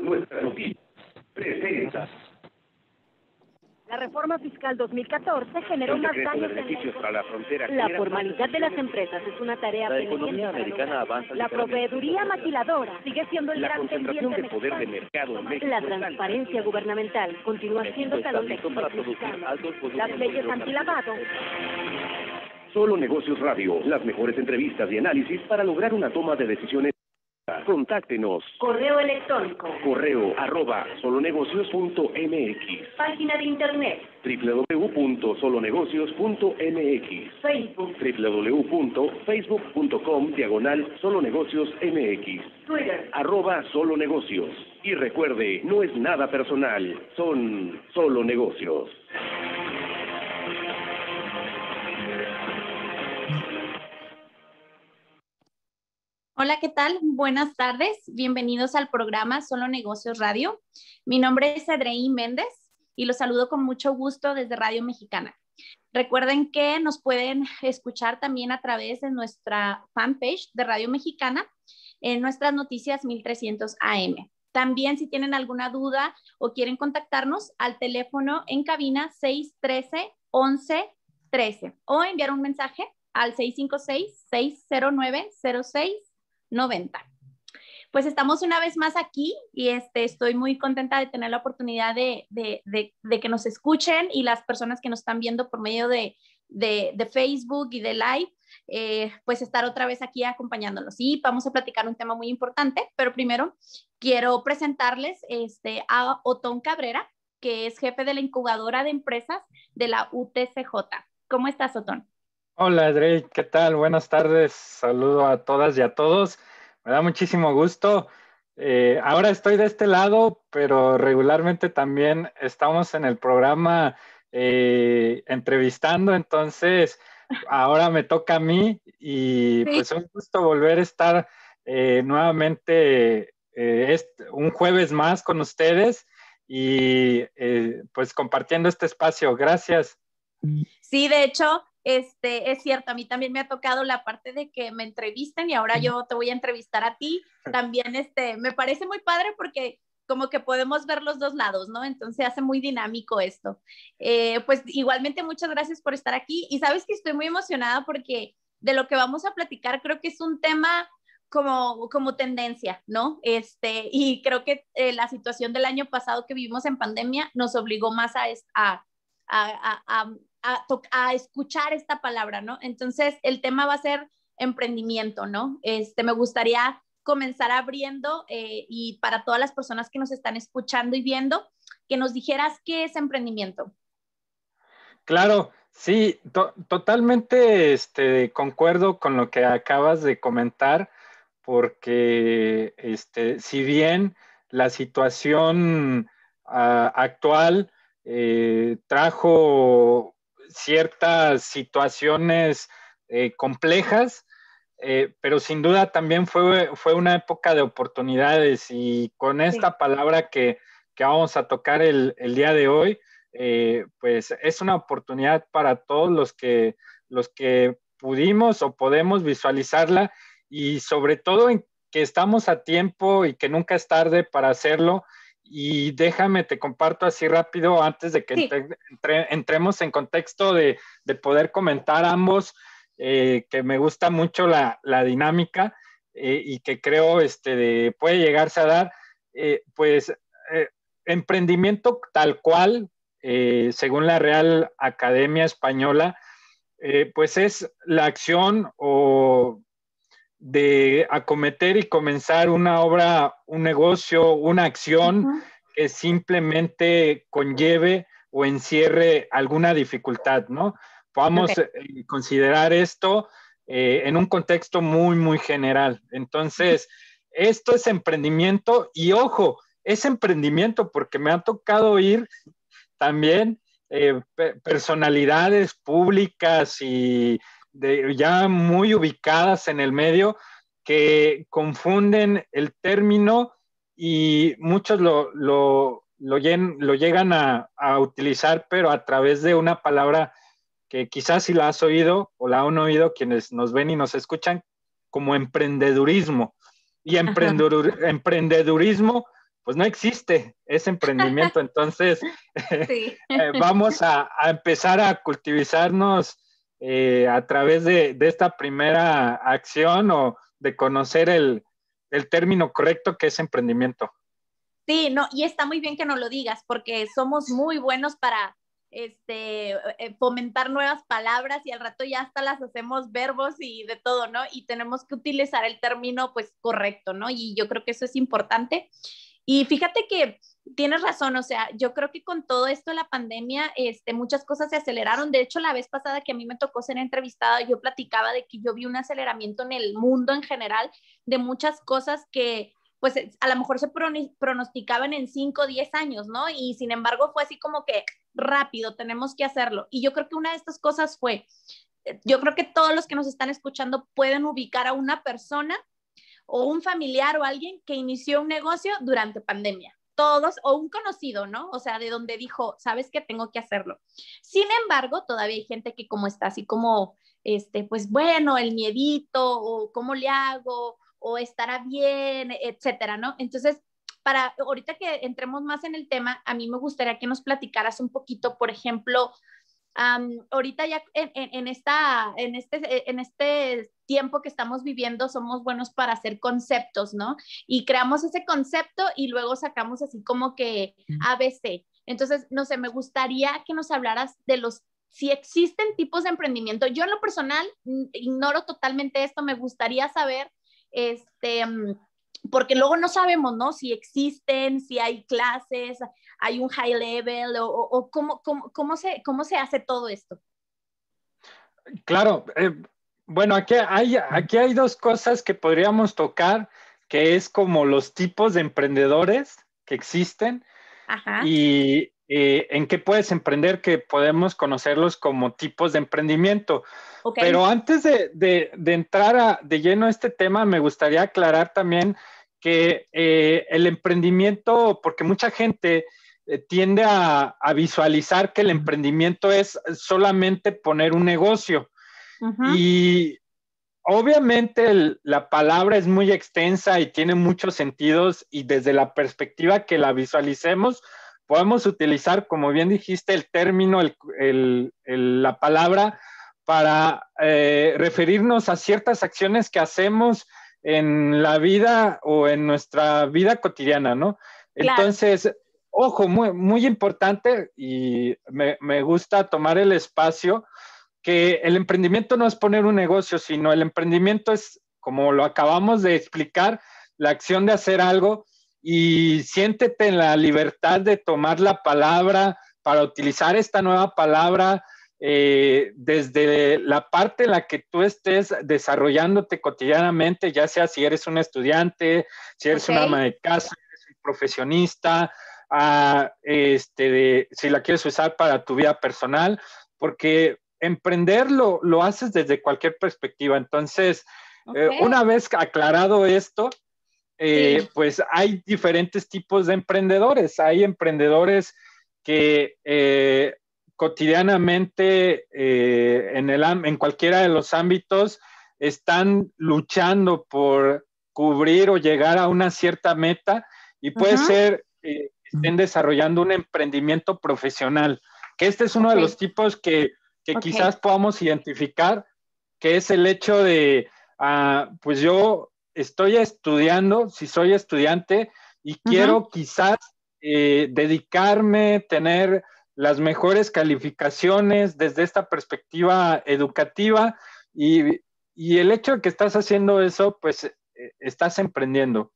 nuestra noticia presenta. La reforma fiscal 2014 generó más daños la frontera. La formalidad de las empresas es una tarea La economía americana avanza. La proveeduría maquiladora sigue siendo el gran concentración de poder de mercado en México. La transparencia gubernamental continúa siendo talón Las leyes antilavado. Solo Negocios Radio, las mejores entrevistas y análisis para lograr una toma de decisiones Contáctenos. Correo electrónico. Correo arroba solonegocios.mx. Página de internet. www.solonegocios.mx. Facebook. www.facebook.com diagonal solonegocios.mx. Twitter. Arroba solonegocios. Y recuerde, no es nada personal, son solo negocios. Hola, ¿qué tal? Buenas tardes. Bienvenidos al programa Solo Negocios Radio. Mi nombre es Adreí Méndez y los saludo con mucho gusto desde Radio Mexicana. Recuerden que nos pueden escuchar también a través de nuestra fanpage de Radio Mexicana en nuestras noticias 1300 AM. También si tienen alguna duda o quieren contactarnos al teléfono en cabina 613 11 13 o enviar un mensaje al 656 609 06 90. Pues estamos una vez más aquí y este, estoy muy contenta de tener la oportunidad de, de, de, que nos escuchen y las personas que nos están viendo por medio de, Facebook y de Live, eh, pues estar otra vez aquí acompañándonos. Y vamos a platicar un tema muy importante, pero primero quiero presentarles este, a Otón Cabrera, que es jefe de la incubadora de empresas de la UTCJ. ¿Cómo estás, Otón? Hola Adri, ¿qué tal? Buenas tardes, saludo a todas y a todos. Me da muchísimo gusto. Eh, ahora estoy de este lado, pero regularmente también estamos en el programa eh, entrevistando, entonces ahora me toca a mí y pues pues un gusto volver a estar eh, nuevamente un jueves más con ustedes y pues compartiendo este espacio. Gracias. Sí, de hecho, este, es cierto, a mí también me ha tocado la parte de que me entrevisten y ahora yo te voy a entrevistar a ti. También este, me parece muy padre porque como que podemos ver los dos lados, ¿no? Entonces hace muy dinámico esto. Eh, pues igualmente muchas gracias por estar aquí y sabes que estoy muy emocionada porque de lo que vamos a platicar creo que es un tema como, como tendencia, ¿no? Este, y creo que eh, la situación del año pasado que vivimos en pandemia nos obligó más a a, escuchar esta palabra, ¿no? Entonces, el tema va a ser emprendimiento, ¿no? Este, me gustaría comenzar abriendo eh, y para todas las personas que nos están escuchando y viendo, que nos dijeras qué es emprendimiento. Claro, sí, totalmente este, concuerdo con lo que acabas de comentar, porque este, si bien la situación ah, actual eh, trajo ciertas situaciones eh, complejas, eh, pero sin duda también fue, una época de oportunidades y con esta palabra que, vamos a tocar el, día de hoy, eh, pues es una oportunidad para todos los que, los que pudimos o podemos visualizarla y sobre todo en que estamos a tiempo y que nunca es tarde para hacerlo y déjame, te comparto así rápido antes de que entremos en contexto de, poder comentar ambos, eh, que me gusta mucho la, dinámica eh, y que creo este, puede llegarse a dar, eh, pues emprendimiento tal cual, según la Real Academia Española, pues es la acción o de acometer y comenzar una obra, un negocio, una acción que simplemente conlleve o encierre alguna dificultad, ¿no? Podemos eh, considerar esto eh, en un contexto muy, muy general. Entonces, esto es emprendimiento y ojo, es emprendimiento porque me ha tocado oír también eh, personalidades públicas y ya muy ubicadas en el medio que confunden el término y muchos lo, lo, lo, lo llegan a, a, utilizar, pero a través de una palabra que quizás si la has oído o la han oído quienes nos ven y nos escuchan, como emprendedurismo. Y emprendedurismo, pues no existe ese emprendimiento. Entonces, eh, vamos a, a, empezar a cultivizarnos eh, a través de, esta primera acción o de conocer el, término correcto que es emprendimiento. Sí, no, y está muy bien que no lo digas, porque somos muy buenos para este, eh, fomentar nuevas palabras y al rato ya hasta las hacemos verbos y de todo, ¿no? Y tenemos que utilizar el término pues correcto, ¿no? Y yo creo que eso es importante. Y fíjate que tienes razón, o sea, yo creo que con todo esto la pandemia, este, muchas cosas se aceleraron. De hecho, la vez pasada que a mí me tocó ser entrevistada, yo platicaba de que yo vi un aceleramiento en el mundo en general de muchas cosas que pues a lo mejor se pronosticaban en 5 o 10 años, ¿no? Y sin embargo fue así como que rápido, tenemos que hacerlo. Y yo creo que una de estas cosas fue, eh, yo creo que todos los que nos están escuchando pueden ubicar a una persona o un familiar o alguien que inició un negocio durante pandemia todos, o un conocido, ¿no? O sea, de donde dijo, sabes que tengo que hacerlo. Sin embargo, todavía hay gente que como está así como, este, pues bueno, el miedito, o cómo le hago, o estará bien, etcétera, ¿no? Entonces, para ahorita que entremos más en el tema, a mí me gustaría que nos platicaras un poquito, por ejemplo, ahorita ya en, en, esta, en, este, en este tiempo que estamos viviendo somos buenos para hacer conceptos, ¿no? Y creamos ese concepto y luego sacamos así como que ABC. Entonces, no sé, me gustaría que nos hablaras de los si existen tipos de emprendimiento. Yo en lo personal mm, ignoro totalmente esto, me gustaría saber este mm, porque luego no sabemos, ¿no? Si existen, si hay clases, hay un high level o, o cómo, cómo, cómo, se, cómo se hace todo esto. Claro, eh, bueno, aquí hay, aquí hay dos cosas que podríamos tocar, que es como los tipos de emprendedores que existen y eh, en qué puedes emprender, que podemos conocerlos como tipos de emprendimiento. Pero antes de, entrar de lleno a este tema, me gustaría aclarar también que eh, el emprendimiento, porque mucha gente eh, tiende a, visualizar que el emprendimiento es solamente poner un negocio y obviamente la palabra es muy extensa y tiene muchos sentidos y desde la perspectiva que la visualicemos, podemos utilizar, como bien dijiste, el término, la palabra para eh, referirnos a ciertas acciones que hacemos en la vida o en nuestra vida cotidiana, ¿no? Entonces, ojo, muy, importante y me, me gusta tomar el espacio que el emprendimiento no es poner un negocio, sino el emprendimiento es, como lo acabamos de explicar, la acción de hacer algo y siéntete en la libertad de tomar la palabra para utilizar esta nueva palabra eh, desde la parte en la que tú estés desarrollándote cotidianamente, ya sea si eres un estudiante, si eres una ama de casa, si eres un profesionista, ah, este, si la quieres usar para tu vida personal, porque emprenderlo, lo, haces desde cualquier perspectiva. Entonces, eh, una vez aclarado esto, eh, pues hay diferentes tipos de emprendedores. Hay emprendedores que eh, cotidianamente en, el, en cualquiera de los ámbitos están luchando por cubrir o llegar a una cierta meta y puede ser que estén desarrollando un emprendimiento profesional, que este es uno de los tipos que que quizás podamos identificar, que es el hecho de, ah, pues yo estoy estudiando, si soy estudiante, y quiero quizás eh, dedicarme, tener las mejores calificaciones desde esta perspectiva educativa y, el hecho de que estás haciendo eso, pues eh, estás emprendiendo.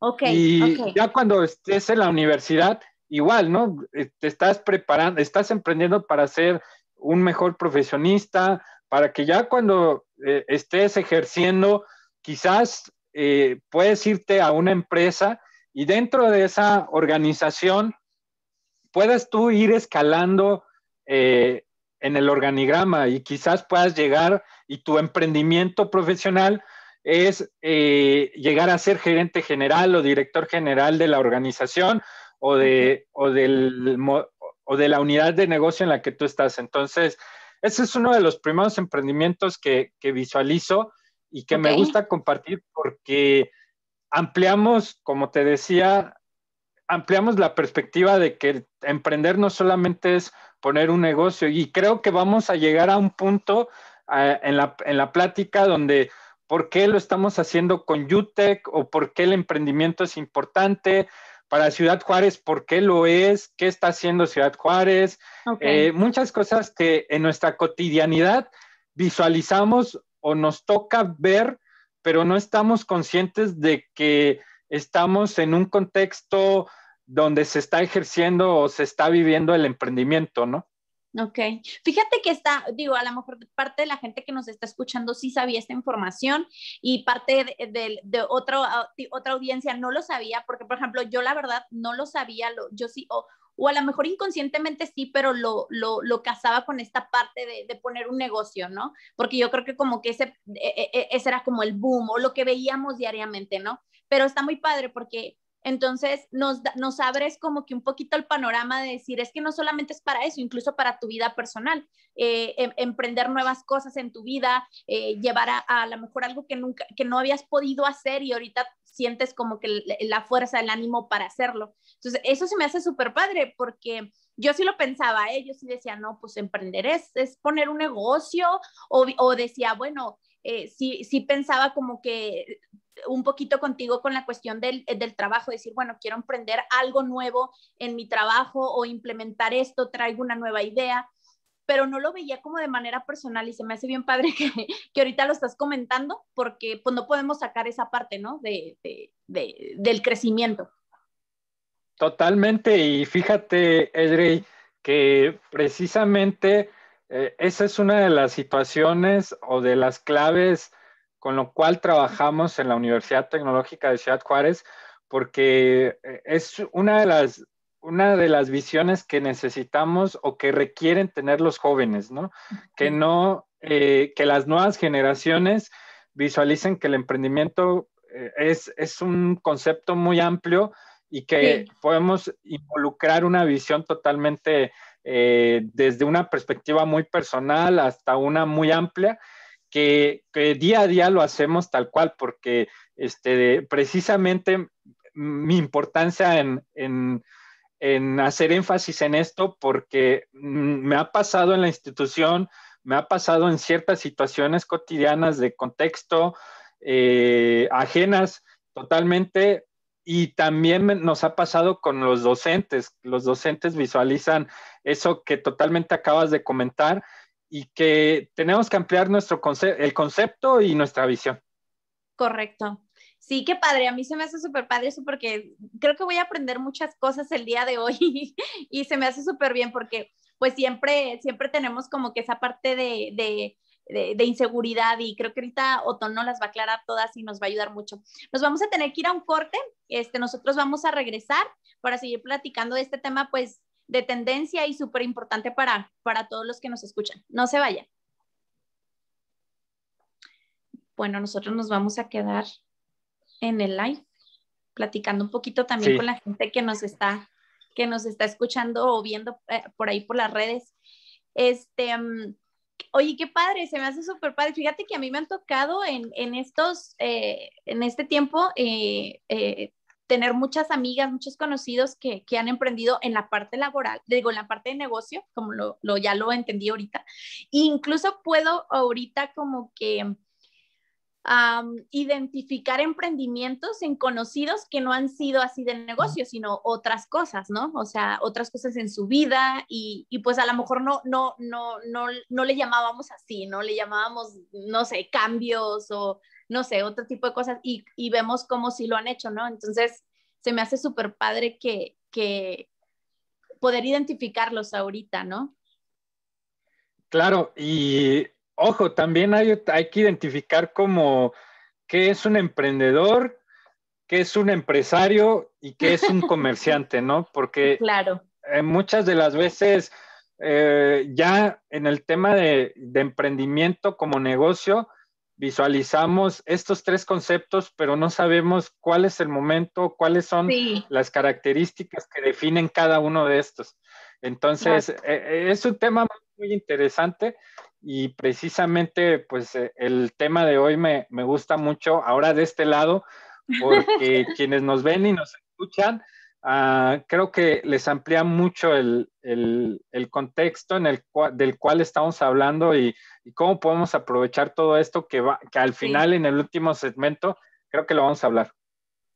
Ok. Y ya cuando estés en la universidad, igual, ¿no? Eh, te estás preparando, estás emprendiendo para ser un mejor profesionista, para que ya cuando eh, estés ejerciendo, quizás eh, puedes irte a una empresa y dentro de esa organización puedas tú ir escalando eh, en el organigrama y quizás puedas llegar y tu emprendimiento profesional es llegar a ser gerente general o director general de la organización o, de, o, del, o de la unidad de negocio en la que tú estás. Entonces, ese es uno de los primeros emprendimientos que, visualizo y que me gusta compartir porque ampliamos, como te decía, ampliamos la perspectiva de que emprender no solamente es poner un negocio y creo que vamos a llegar a un punto eh, en, la, en la plática donde por qué lo estamos haciendo con UTEC o por qué el emprendimiento es importante, para Ciudad Juárez, por qué lo es, qué está haciendo Ciudad Juárez, eh, muchas cosas que en nuestra cotidianidad visualizamos o nos toca ver, pero no estamos conscientes de que estamos en un contexto donde se está ejerciendo o se está viviendo el emprendimiento, ¿no? Ok, fíjate que está, digo, a lo mejor parte de la gente que nos está escuchando sí sabía esta información y parte de, de, ah, otra audiencia no lo sabía, porque por ejemplo, yo la verdad no lo sabía, lo, yo sí, o, o a lo mejor inconscientemente sí, pero lo, lo, lo casaba con esta parte de, de, poner un negocio, ¿no? Porque yo creo que como que ese, e, e, e, ese era como el boom o lo que veíamos diariamente, ¿no? Pero está muy padre porque entonces nos, abres como que un poquito el panorama de decir, es que no solamente es para eso, incluso para tu vida personal, eh, em, emprender nuevas cosas en tu vida, eh, llevar a, lo mejor algo que nunca, que no habías podido hacer y ahorita sientes como que la, fuerza, el ánimo para hacerlo. Entonces eso se me hace súper padre porque yo sí lo pensaba, ellos ¿eh? yo sí decía, no, pues emprender es, es poner un negocio o, o decía, bueno, eh, sí, sí pensaba como que un poquito contigo con la cuestión del, eh, del, trabajo, decir, bueno, quiero emprender algo nuevo en mi trabajo o implementar esto, traigo una nueva idea, pero no lo veía como de manera personal y se me hace bien padre que, que ahorita lo estás comentando porque pues no podemos sacar esa parte, ¿no? De, de, del crecimiento. Totalmente, y fíjate, Edrey, que precisamente eh, esa es una de las situaciones o de las claves con lo cual trabajamos en la Universidad Tecnológica de Ciudad Juárez, porque eh, es una de las, una de las visiones que necesitamos o que requieren tener los jóvenes, ¿no? Que no, eh, que las nuevas generaciones visualicen que el emprendimiento es, un concepto muy amplio y que podemos involucrar una visión totalmente eh, desde una perspectiva muy personal hasta una muy amplia, que, día a día lo hacemos tal cual, porque este, precisamente mi importancia en, hacer énfasis en esto, porque me ha pasado en la institución, me ha pasado en ciertas situaciones cotidianas de contexto, eh, ajenas totalmente y también nos ha pasado con los docentes. Los docentes visualizan eso que totalmente acabas de comentar y que tenemos que ampliar nuestro el concepto y nuestra visión. Correcto. Sí, qué padre. A mí se me hace súper padre eso porque creo que voy a aprender muchas cosas el día de hoy y se me hace súper bien porque pues siempre, siempre tenemos como que esa parte de de, inseguridad y creo que ahorita no las va a aclarar todas y nos va a ayudar mucho. Nos vamos a tener que ir a un corte, este, nosotros vamos a regresar para seguir platicando de este tema pues de tendencia y súper importante para, para todos los que nos escuchan. No se vayan. Bueno, nosotros nos vamos a quedar en el live platicando un poquito también con la gente que nos está que nos está escuchando o viendo eh, por ahí por las redes. Este, mm, Oye, qué padre, se me hace súper padre. Fíjate que a mí me han tocado en, en estos, eh, en este tiempo, eh, eh, tener muchas amigas, muchos conocidos que, que, han emprendido en la parte laboral, digo, en la parte de negocio, como lo, lo ya lo entendí ahorita. incluso puedo ahorita como que identificar emprendimientos en conocidos que no han sido así de negocio, sino otras cosas, ¿no? O sea, otras cosas en su vida y, pues a lo mejor no, no, no, no, le llamábamos así, ¿no? Le llamábamos, no sé, cambios o no sé, otro tipo de cosas y, vemos cómo si lo han hecho, ¿no? Entonces, se me hace súper padre que poder identificarlos ahorita, ¿no? Claro, y ojo, también hay, hay que identificar como qué es un emprendedor, qué es un empresario y qué es un comerciante, ¿no? Porque claro. Eh, muchas de las veces eh, ya en el tema de, emprendimiento como negocio, visualizamos estos tres conceptos, pero no sabemos cuál es el momento, cuáles son las características que definen cada uno de estos. Entonces, eh, es un tema muy interesante y precisamente pues eh, el tema de hoy me, gusta mucho ahora de este lado porque quienes nos ven y nos escuchan ah, creo que les amplía mucho el, contexto en el cual, del cual estamos hablando y, cómo podemos aprovechar todo esto que, va, que al final en el último segmento creo que lo vamos a hablar.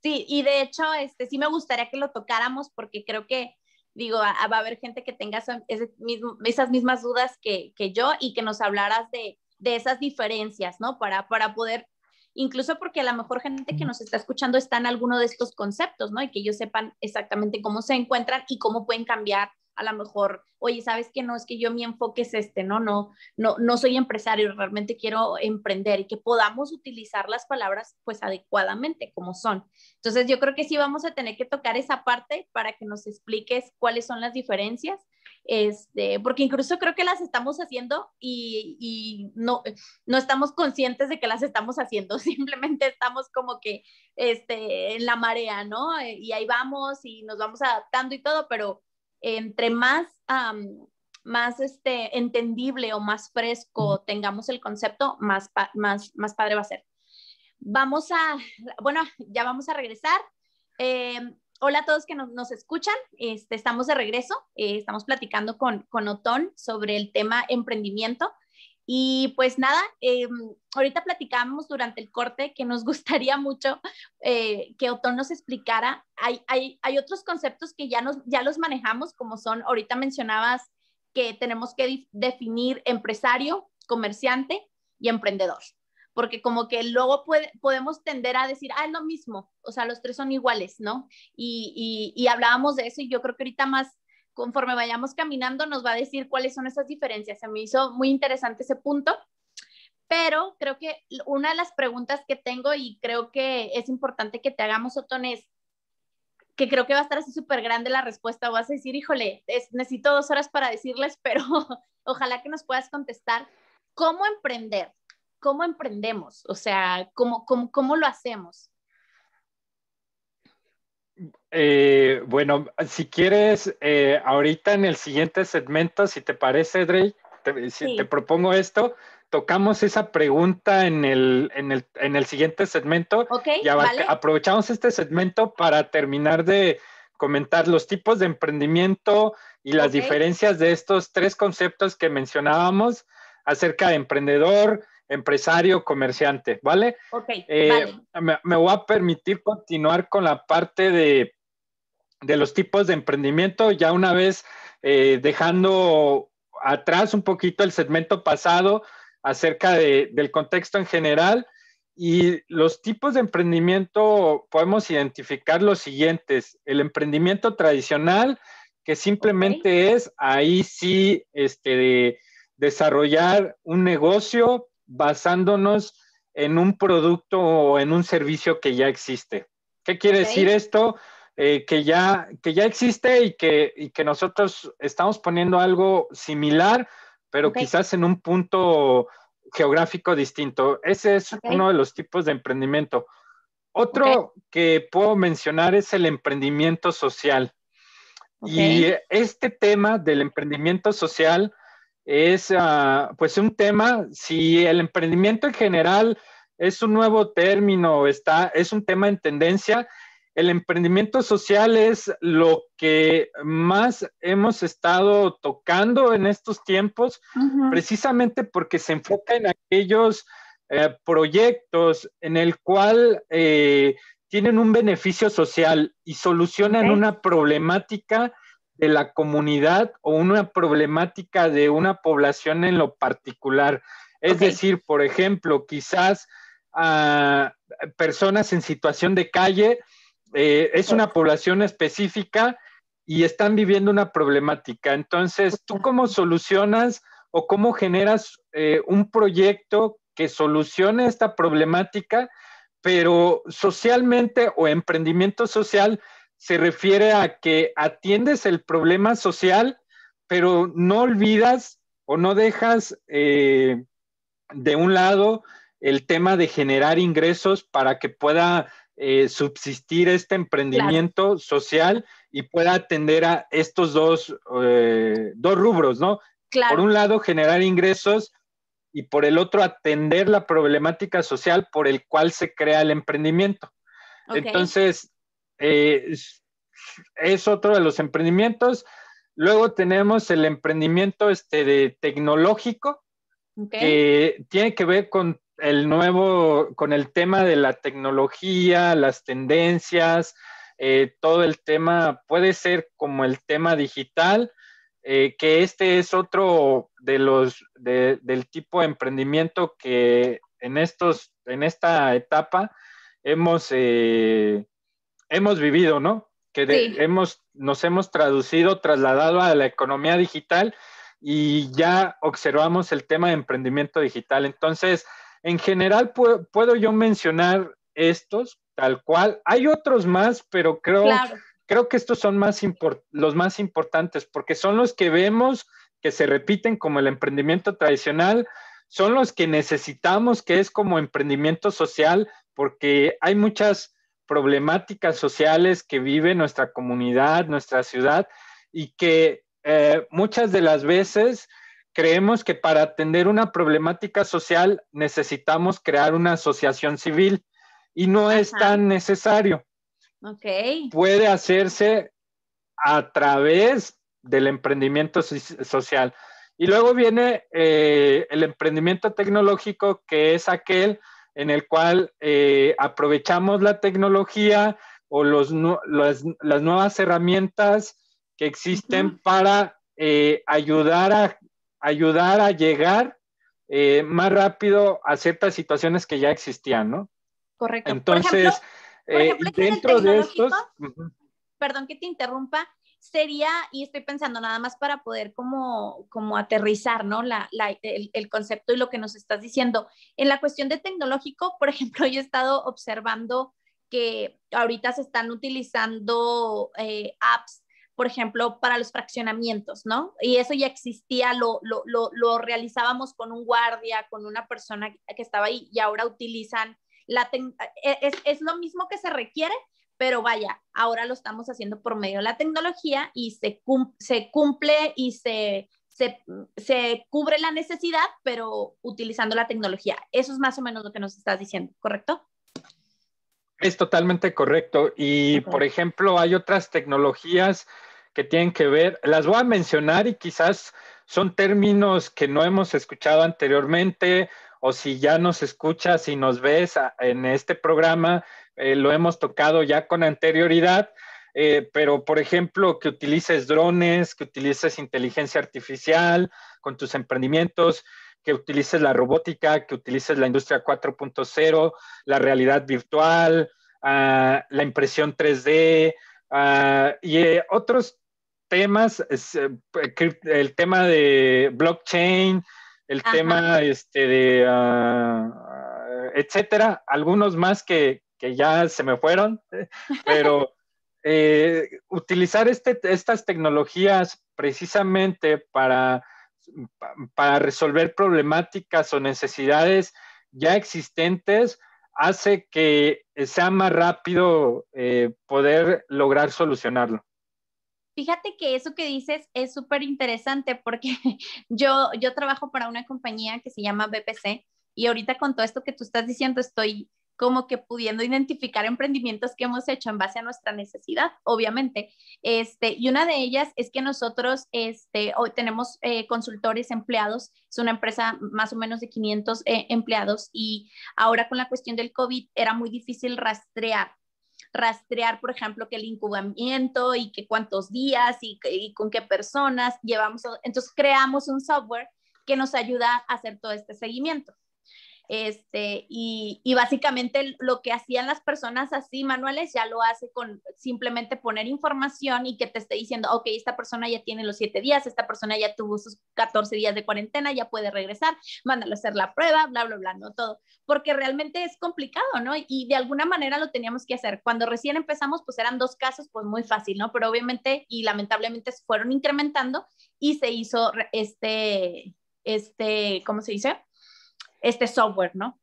Sí, y de hecho este, sí me gustaría que lo tocáramos porque creo que digo, ah, ah, va a haber gente que tenga esas mismas dudas que, yo y que nos hablaras de, esas diferencias, ¿no? Para, para poder, incluso porque a lo mejor gente que nos está escuchando está en alguno de estos conceptos, ¿no? Y que ellos sepan exactamente cómo se encuentran y cómo pueden cambiar a lo mejor, oye, sabes qué? no, es que yo mi enfoque es este, no, no, no, no soy empresario, realmente quiero emprender y que podamos utilizar las palabras pues adecuadamente como son. Entonces yo creo que sí vamos a tener que tocar esa parte para que nos expliques cuáles son las diferencias, este, porque incluso creo que las estamos haciendo y, no, no estamos conscientes de que las estamos haciendo, simplemente estamos como que este, en la marea, ¿no? Y ahí vamos y nos vamos adaptando y todo, pero entre más, más este, entendible o más fresco tengamos el concepto, más, más, más padre va a ser. Vamos a, bueno, ya vamos a regresar. Em, hola a todos que nos, escuchan. Este, estamos de regreso. Eh, estamos platicando con, con Otón sobre el tema emprendimiento. Y pues nada, em, ahorita platicábamos durante el corte que nos gustaría mucho eh, que Otón nos explicara. Hay, hay, otros conceptos que ya, nos, ya los manejamos, como son, ahorita mencionabas que tenemos que definir empresario, comerciante y emprendedor, porque como que luego puede, podemos tender a decir, ah, es lo mismo, o sea, los tres son iguales, ¿no? Y, y, y hablábamos de eso y yo creo que ahorita más conforme vayamos caminando nos va a decir cuáles son esas diferencias. Se me hizo muy interesante ese punto, pero creo que una de las preguntas que tengo y creo que es importante que te hagamos, Otón, es que creo que va a estar así súper grande la respuesta. Vas a decir, híjole, es, necesito dos horas para decirles, pero ojalá que nos puedas contestar. ¿Cómo emprender? ¿Cómo emprendemos? O sea, ¿cómo, cómo, cómo lo hacemos? Eh, bueno, si quieres, eh, ahorita en el siguiente segmento, si te parece, Drey, te, si te propongo esto, tocamos esa pregunta en el, en el, siguiente segmento okay, y aprovechamos este segmento para terminar de comentar los tipos de emprendimiento y las diferencias de estos tres conceptos que mencionábamos acerca de emprendedor, empresario, comerciante, ¿vale? Ok. Eh, me, voy a permitir continuar con la parte de, los tipos de emprendimiento, ya una vez eh, dejando atrás un poquito el segmento pasado acerca del contexto en general. Y los tipos de emprendimiento podemos identificar los siguientes. El emprendimiento tradicional, que simplemente es ahí sí este, desarrollar un negocio basándonos en un producto o en un servicio que ya existe. ¿Qué quiere decir esto? Eh, que, ya, existe y que, nosotros estamos poniendo algo similar, pero quizás en un punto geográfico distinto. Ese es uno de los tipos de emprendimiento. Otro que puedo mencionar es el emprendimiento social. Y este tema del emprendimiento social es ah, pues un tema, si el emprendimiento en general es un nuevo término, está, es un tema en tendencia, el emprendimiento social es lo que más hemos estado tocando en estos tiempos, precisamente porque se enfoca en aquellos eh, proyectos en el cual eh, tienen un beneficio social y solucionan una problemática de la comunidad o una problemática de una población en lo particular. Es decir, por ejemplo, quizás ah, personas en situación de calle, eh, es una población específica y están viviendo una problemática. Entonces, ¿tú cómo solucionas o cómo generas eh, un proyecto que solucione esta problemática, pero socialmente o emprendimiento social se refiere a que atiendes el problema social, pero no olvidas o no dejas eh, de un lado el tema de generar ingresos para que pueda eh, subsistir este emprendimiento social y pueda atender a estos dos, eh, dos rubros, ¿no? Por un lado, generar ingresos y por el otro, atender la problemática social por el cual se crea el emprendimiento. Entonces, eh, es otro de los emprendimientos. Luego tenemos el emprendimiento este de tecnológico, que tiene que ver con el nuevo, con el tema de la tecnología, las tendencias, eh, todo el tema, puede ser como el tema digital, eh, que este es otro de los, del tipo de emprendimiento que en estos, en esta etapa hemos hemos vivido, ¿no? Que hemos, nos hemos traducido, trasladado a la economía digital y ya observamos el tema de emprendimiento digital. Entonces, en general puedo yo mencionar estos tal cual. Hay otros más, pero creo, creo que estos son más los más importantes porque son los que vemos que se repiten como el emprendimiento tradicional, son los que necesitamos, que es como emprendimiento social, porque hay muchas problemáticas sociales que vive nuestra comunidad, nuestra ciudad, y que eh, muchas de las veces creemos que para atender una problemática social necesitamos crear una asociación civil y no es tan necesario. Okay. Puede hacerse a través del emprendimiento social. Y luego viene eh, el emprendimiento tecnológico, que es aquel en el cual eh, aprovechamos la tecnología o los, las, nuevas herramientas que existen para eh, ayudar, a, ayudar a llegar eh, más rápido a ciertas situaciones que ya existían, ¿no? Correcto. Entonces, dentro de estos... Perdón que te interrumpa, sería, y estoy pensando nada más para poder como, como aterrizar, ¿no? La, el, concepto y lo que nos estás diciendo. En la cuestión de tecnológico, por ejemplo, yo he estado observando que ahorita se están utilizando eh, apps, por ejemplo, para los fraccionamientos, ¿no? Y eso ya existía, lo, lo, lo, lo realizábamos con un guardia, con una persona que estaba ahí y ahora utilizan la eh, es, es, lo mismo que se requiere, pero vaya, ahora lo estamos haciendo por medio de la tecnología y se, cumple y se, cubre la necesidad, pero utilizando la tecnología. Eso es más o menos lo que nos estás diciendo, ¿correcto? Es totalmente correcto. Y, por ejemplo, hay otras tecnologías que tienen que ver, las voy a mencionar y quizás son términos que no hemos escuchado anteriormente o si ya nos escuchas y nos ves en este programa, eh, lo hemos tocado ya con anterioridad, eh, pero por ejemplo, que utilices drones, que utilices inteligencia artificial con tus emprendimientos, que utilices la robótica, que utilices la industria 4.0, la realidad virtual, ah, la impresión 3D ah, y eh, otros temas, el tema de blockchain, el tema este, de, ah, etcétera, algunos más que, que ya se me fueron, pero eh, utilizar este, estas tecnologías precisamente para, para resolver problemáticas o necesidades ya existentes hace que sea más rápido eh, poder lograr solucionarlo. Fíjate que eso que dices es súper interesante porque yo, yo trabajo para una compañía que se llama BPC y ahorita con todo esto que tú estás diciendo estoy como que pudiendo identificar emprendimientos que hemos hecho en base a nuestra necesidad, obviamente. Este, y una de ellas es que nosotros este, hoy tenemos eh, consultores empleados, es una empresa más o menos de 500 eh, empleados y ahora con la cuestión del COVID era muy difícil rastrear rastrear, por ejemplo, que el incubamiento y que cuántos días y con qué personas llevamos. Entonces creamos un software que nos ayuda a hacer todo este seguimiento. Este, y, básicamente lo que hacían las personas así, manuales, ya lo hace con simplemente poner información y que te esté diciendo, ok, esta persona ya tiene los siete días, esta persona ya tuvo sus 14 días de cuarentena, ya puede regresar, mándalo a hacer la prueba, bla, bla, bla, no todo, porque realmente es complicado, ¿no? Y de alguna manera lo teníamos que hacer. Cuando recién empezamos, pues eran dos casos, pues muy fácil, ¿no? Pero obviamente y lamentablemente se fueron incrementando y se hizo este, este, ¿cómo se dice? este software, ¿no?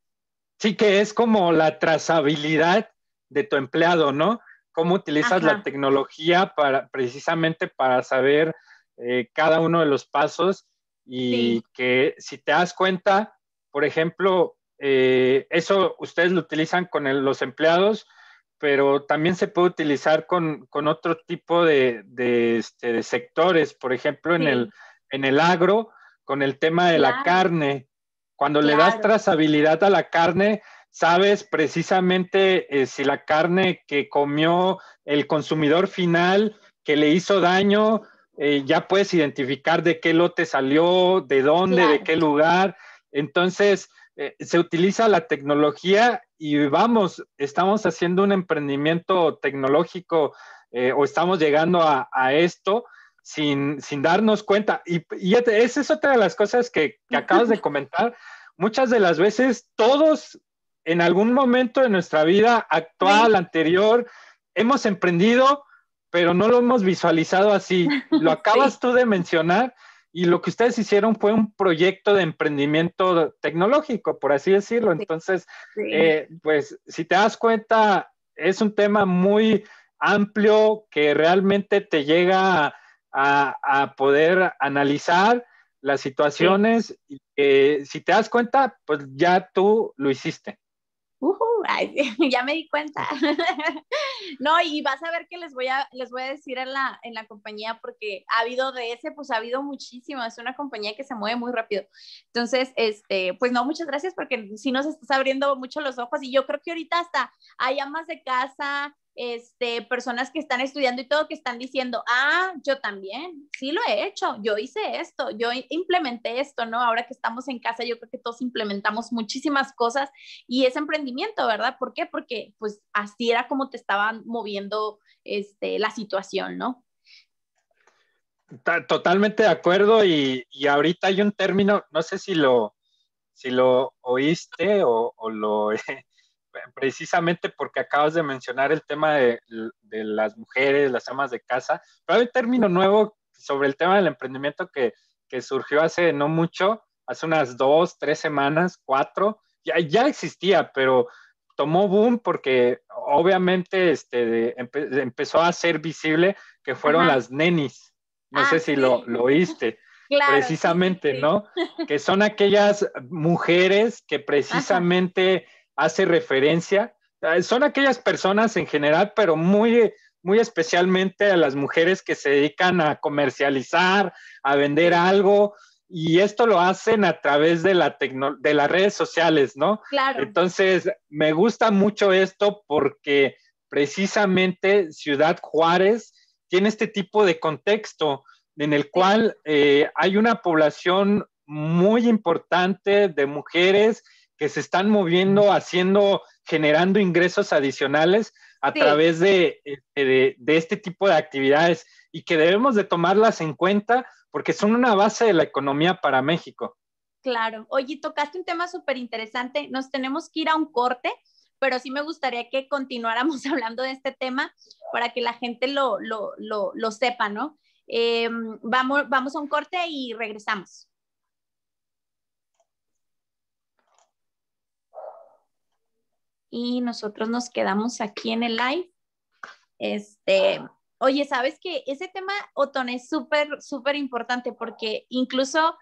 Sí, que es como la trazabilidad de tu empleado, ¿no? Cómo utilizas la tecnología para precisamente para saber eh, cada uno de los pasos y que si te das cuenta, por ejemplo, eh, eso ustedes lo utilizan con los empleados, pero también se puede utilizar con, otro tipo este, de, sectores, por ejemplo, en, el, agro, con el tema de la carne, cuando le das trazabilidad a la carne, sabes precisamente eh, si la carne que comió el consumidor final, que le hizo daño, eh, ya puedes identificar de qué lote salió, de dónde, de qué lugar. Entonces, eh, se utiliza la tecnología y vamos, estamos haciendo un emprendimiento tecnológico o estamos llegando a, esto sin, sin darnos cuenta. Y, esa es otra de las cosas que, acabas de comentar. Muchas de las veces todos en algún momento de nuestra vida actual, anterior, hemos emprendido, pero no lo hemos visualizado así. Lo acabas tú de mencionar y lo que ustedes hicieron fue un proyecto de emprendimiento tecnológico, por así decirlo. Entonces, eh, pues si te das cuenta, es un tema muy amplio que realmente te llega a a, poder analizar las situaciones. si te das cuenta, pues ya tú lo hiciste. Uh ay, ya me di cuenta. no, y vas a ver que les voy a, les voy a decir en la, en la compañía, porque ha habido de ese, pues ha habido muchísimo. Es una compañía que se mueve muy rápido. Entonces, este, pues no, muchas gracias, porque si nos estás abriendo mucho los ojos. Y yo creo que ahorita hasta hay amas de casa, este, personas que están estudiando y todo que están diciendo, ah, yo también, sí lo he hecho, yo hice esto, yo implementé esto, ¿no? Ahora que estamos en casa, yo creo que todos implementamos muchísimas cosas y es emprendimiento, ¿verdad? ¿Por qué? Porque pues así era como te estaban moviendo este, la situación, ¿no? Totalmente de acuerdo y, ahorita hay un término, no sé si lo, si lo oíste o, lo... precisamente porque acabas de mencionar el tema de, las mujeres, las amas de casa, pero hay un término nuevo sobre el tema del emprendimiento que, surgió hace no mucho, hace unas dos, tres semanas, cuatro, ya, ya existía, pero tomó boom porque obviamente este, empezó a ser visible que fueron las nenis. No ah, sé si lo, lo oíste. precisamente, ¿no? Que son aquellas mujeres que precisamente hace referencia. Eh, son aquellas personas en general, pero muy, muy especialmente a las mujeres que se dedican a comercializar, a vender algo, y esto lo hacen a través de, la de las redes sociales, ¿no? Entonces, me gusta mucho esto porque precisamente Ciudad Juárez tiene este tipo de contexto en el cual eh, hay una población muy importante de mujeres que se están moviendo, haciendo, generando ingresos adicionales a través este, de, este tipo de actividades y que debemos de tomarlas en cuenta porque son una base de la economía para México. Claro, oye, tocaste un tema súper interesante, nos tenemos que ir a un corte, pero sí me gustaría que continuáramos hablando de este tema para que la gente lo, lo, sepa, ¿no? Em, vamos, vamos a un corte y regresamos. y nosotros nos quedamos aquí en el live. Este, oye, sabes que ese tema, Otón, es súper, súper importante porque incluso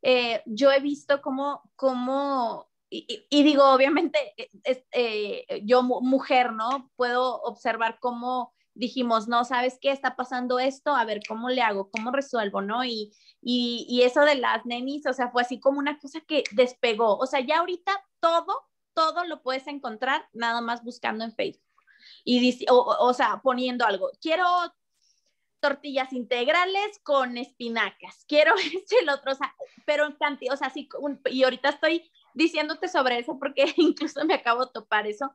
eh, yo he visto cómo, y, digo, obviamente, eh, eh, yo mujer, ¿no? Puedo observar cómo dijimos, no, ¿sabes qué? Está pasando esto, a ver, ¿cómo le hago? ¿Cómo resuelvo? ¿No? Y, y eso de las nenis, o sea, fue así como una cosa que despegó. O sea, ya ahorita todo todo lo puedes encontrar nada más buscando en Facebook. Y o, sea, poniendo algo, quiero tortillas integrales con espinacas, quiero este, el otro, o sea, pero en cantidad, o sea, sí, y ahorita estoy diciéndote sobre eso porque incluso me acabo de topar eso.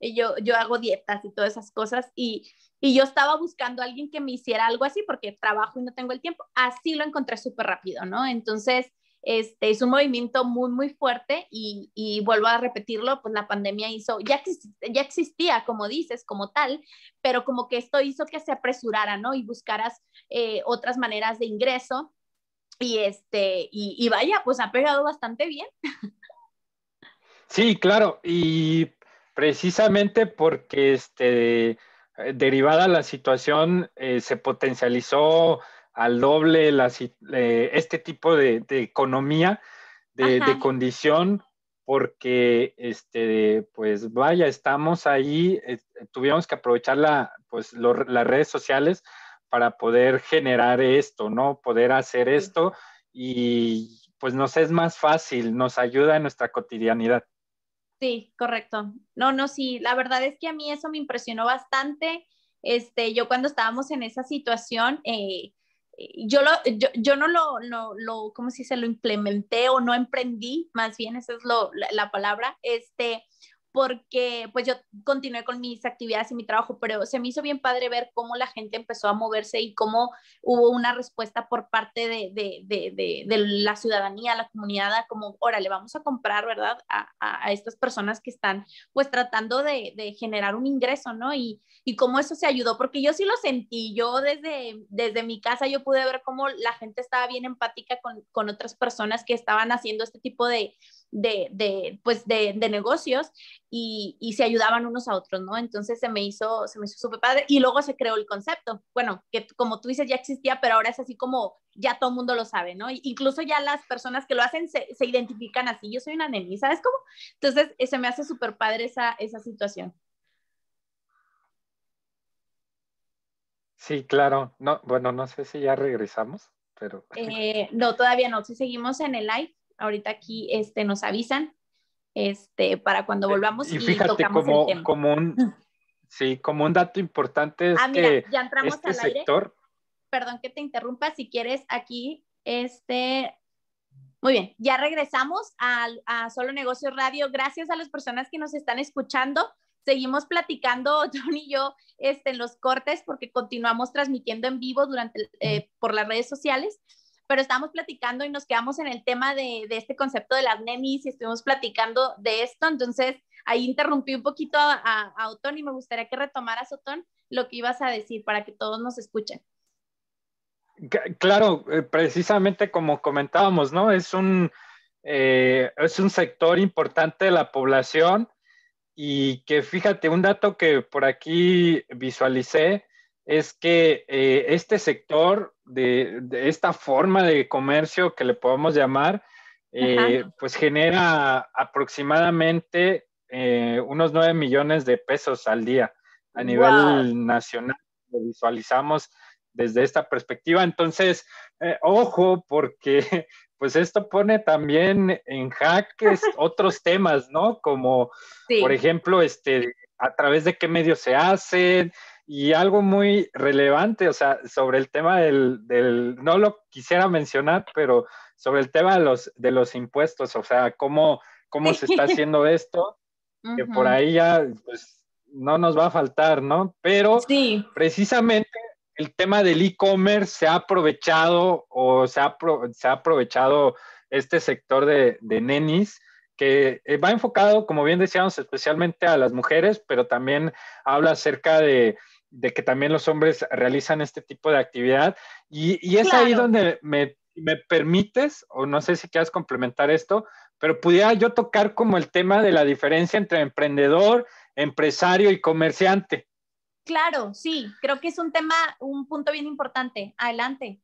yo, yo hago dietas y todas esas cosas y, y yo estaba buscando a alguien que me hiciera algo así porque trabajo y no tengo el tiempo. Así lo encontré súper rápido, ¿no? Entonces, este, es un movimiento muy, muy fuerte y, vuelvo a repetirlo, pues la pandemia hizo, ya, ya existía, como dices, como tal, pero como que esto hizo que se apresurara, ¿no? Y buscaras eh, otras maneras de ingreso y, este, y, vaya, pues ha pegado bastante bien. Sí, claro, y precisamente porque este, derivada la situación eh, se potencializó al doble este tipo de, economía, de, condición, porque, este, pues vaya, estamos ahí, eh, tuvimos que aprovechar la, pues, las redes sociales para poder generar esto, ¿no? Poder hacer esto y pues nos es más fácil, nos ayuda en nuestra cotidianidad. Sí, correcto. No, no, sí, la verdad es que a mí eso me impresionó bastante. Este, yo cuando estábamos en esa situación, eh, yo, lo, yo, no lo, lo, lo, se Lo implementé o no emprendí, más bien esa es la, la palabra, este, porque pues yo continué con mis actividades y mi trabajo, pero se me hizo bien padre ver cómo la gente empezó a moverse y cómo hubo una respuesta por parte de, la ciudadanía, la comunidad, como, órale, vamos a comprar, ¿verdad? A, estas personas que están pues tratando de, generar un ingreso, ¿no? Y, cómo eso se ayudó, porque yo sí lo sentí, yo desde, desde mi casa yo pude ver cómo la gente estaba bien empática con, con otras personas que estaban haciendo este tipo de de, de pues de, negocios y, y, se ayudaban unos a otros, ¿no? Entonces se me hizo, se me súper padre y luego se creó el concepto, bueno, que como tú dices ya existía, pero ahora es así como ya todo el mundo lo sabe, ¿no? Incluso ya las personas que lo hacen se, identifican así, yo soy una neni, ¿sabes cómo? Entonces eh, se me hace súper padre esa, esa situación. Sí, claro. No, bueno, no sé si ya regresamos, pero. Eh, no, todavía no. Si seguimos en el live ahorita aquí este, nos avisan este, para cuando eh, volvamos y, tocamos el tema. Como un, mm. sí, como un dato importante es ah, mira, que ya entramos este al sector... Perdón que te interrumpa, si quieres aquí, este... Muy bien, ya regresamos a, Solo Negocios Radio. Gracias a las personas que nos están escuchando seguimos platicando John y yo este, en los cortes porque continuamos transmitiendo en vivo durante, eh, por las redes sociales pero estábamos platicando y nos quedamos en el tema de, este concepto de las nemis y estuvimos platicando de esto, entonces ahí interrumpí un poquito a, Otón y me gustaría que retomaras, Otón, lo que ibas a decir para que todos nos escuchen. Claro, eh, precisamente como comentábamos, ¿no? Es un, eh, es un sector importante de la población y que fíjate, un dato que por aquí visualicé es que eh, este sector de, esta forma de comercio que le podemos llamar, eh, pues genera aproximadamente eh, unos 9 millones de pesos al día a nivel nacional. Lo visualizamos desde esta perspectiva. Entonces, eh, ojo, porque pues esto pone también en jaque otros temas, ¿no? Como, por ejemplo, este, a través de qué medios se hacen, y algo muy relevante, o sea, sobre el tema del, del, no lo quisiera mencionar, pero sobre el tema de los, de los impuestos, o sea, cómo, cómo se está haciendo esto, que por ahí ya, pues, no nos va a faltar, ¿no? Pero precisamente el tema del e-commerce se ha aprovechado o se ha, se ha aprovechado este sector de, de, nenis que eh, va enfocado, como bien decíamos, especialmente a las mujeres, pero también habla acerca de de que también los hombres realizan este tipo de actividad. Y, es ahí donde me, permites, o no sé si quieras complementar esto, pero pudiera yo tocar como el tema de la diferencia entre emprendedor, empresario y comerciante. Claro, sí, creo que es un tema, un punto bien importante. Adelante.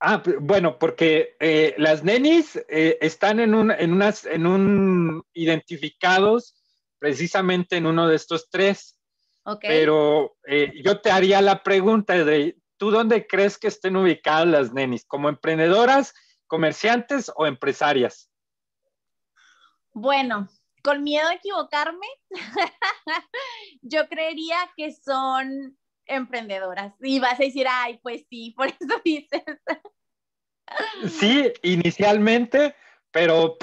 Ah, bueno, porque eh, las nenis eh, están en un, en unas, en un, identificados precisamente en uno de estos tres. Pero eh, yo te haría la pregunta de, ¿tú dónde crees que estén ubicadas las nenis? ¿Como emprendedoras, comerciantes o empresarias? Bueno, con miedo a equivocarme, yo creería que son emprendedoras. Y vas a decir, ay, pues sí, por eso dices. sí, inicialmente, pero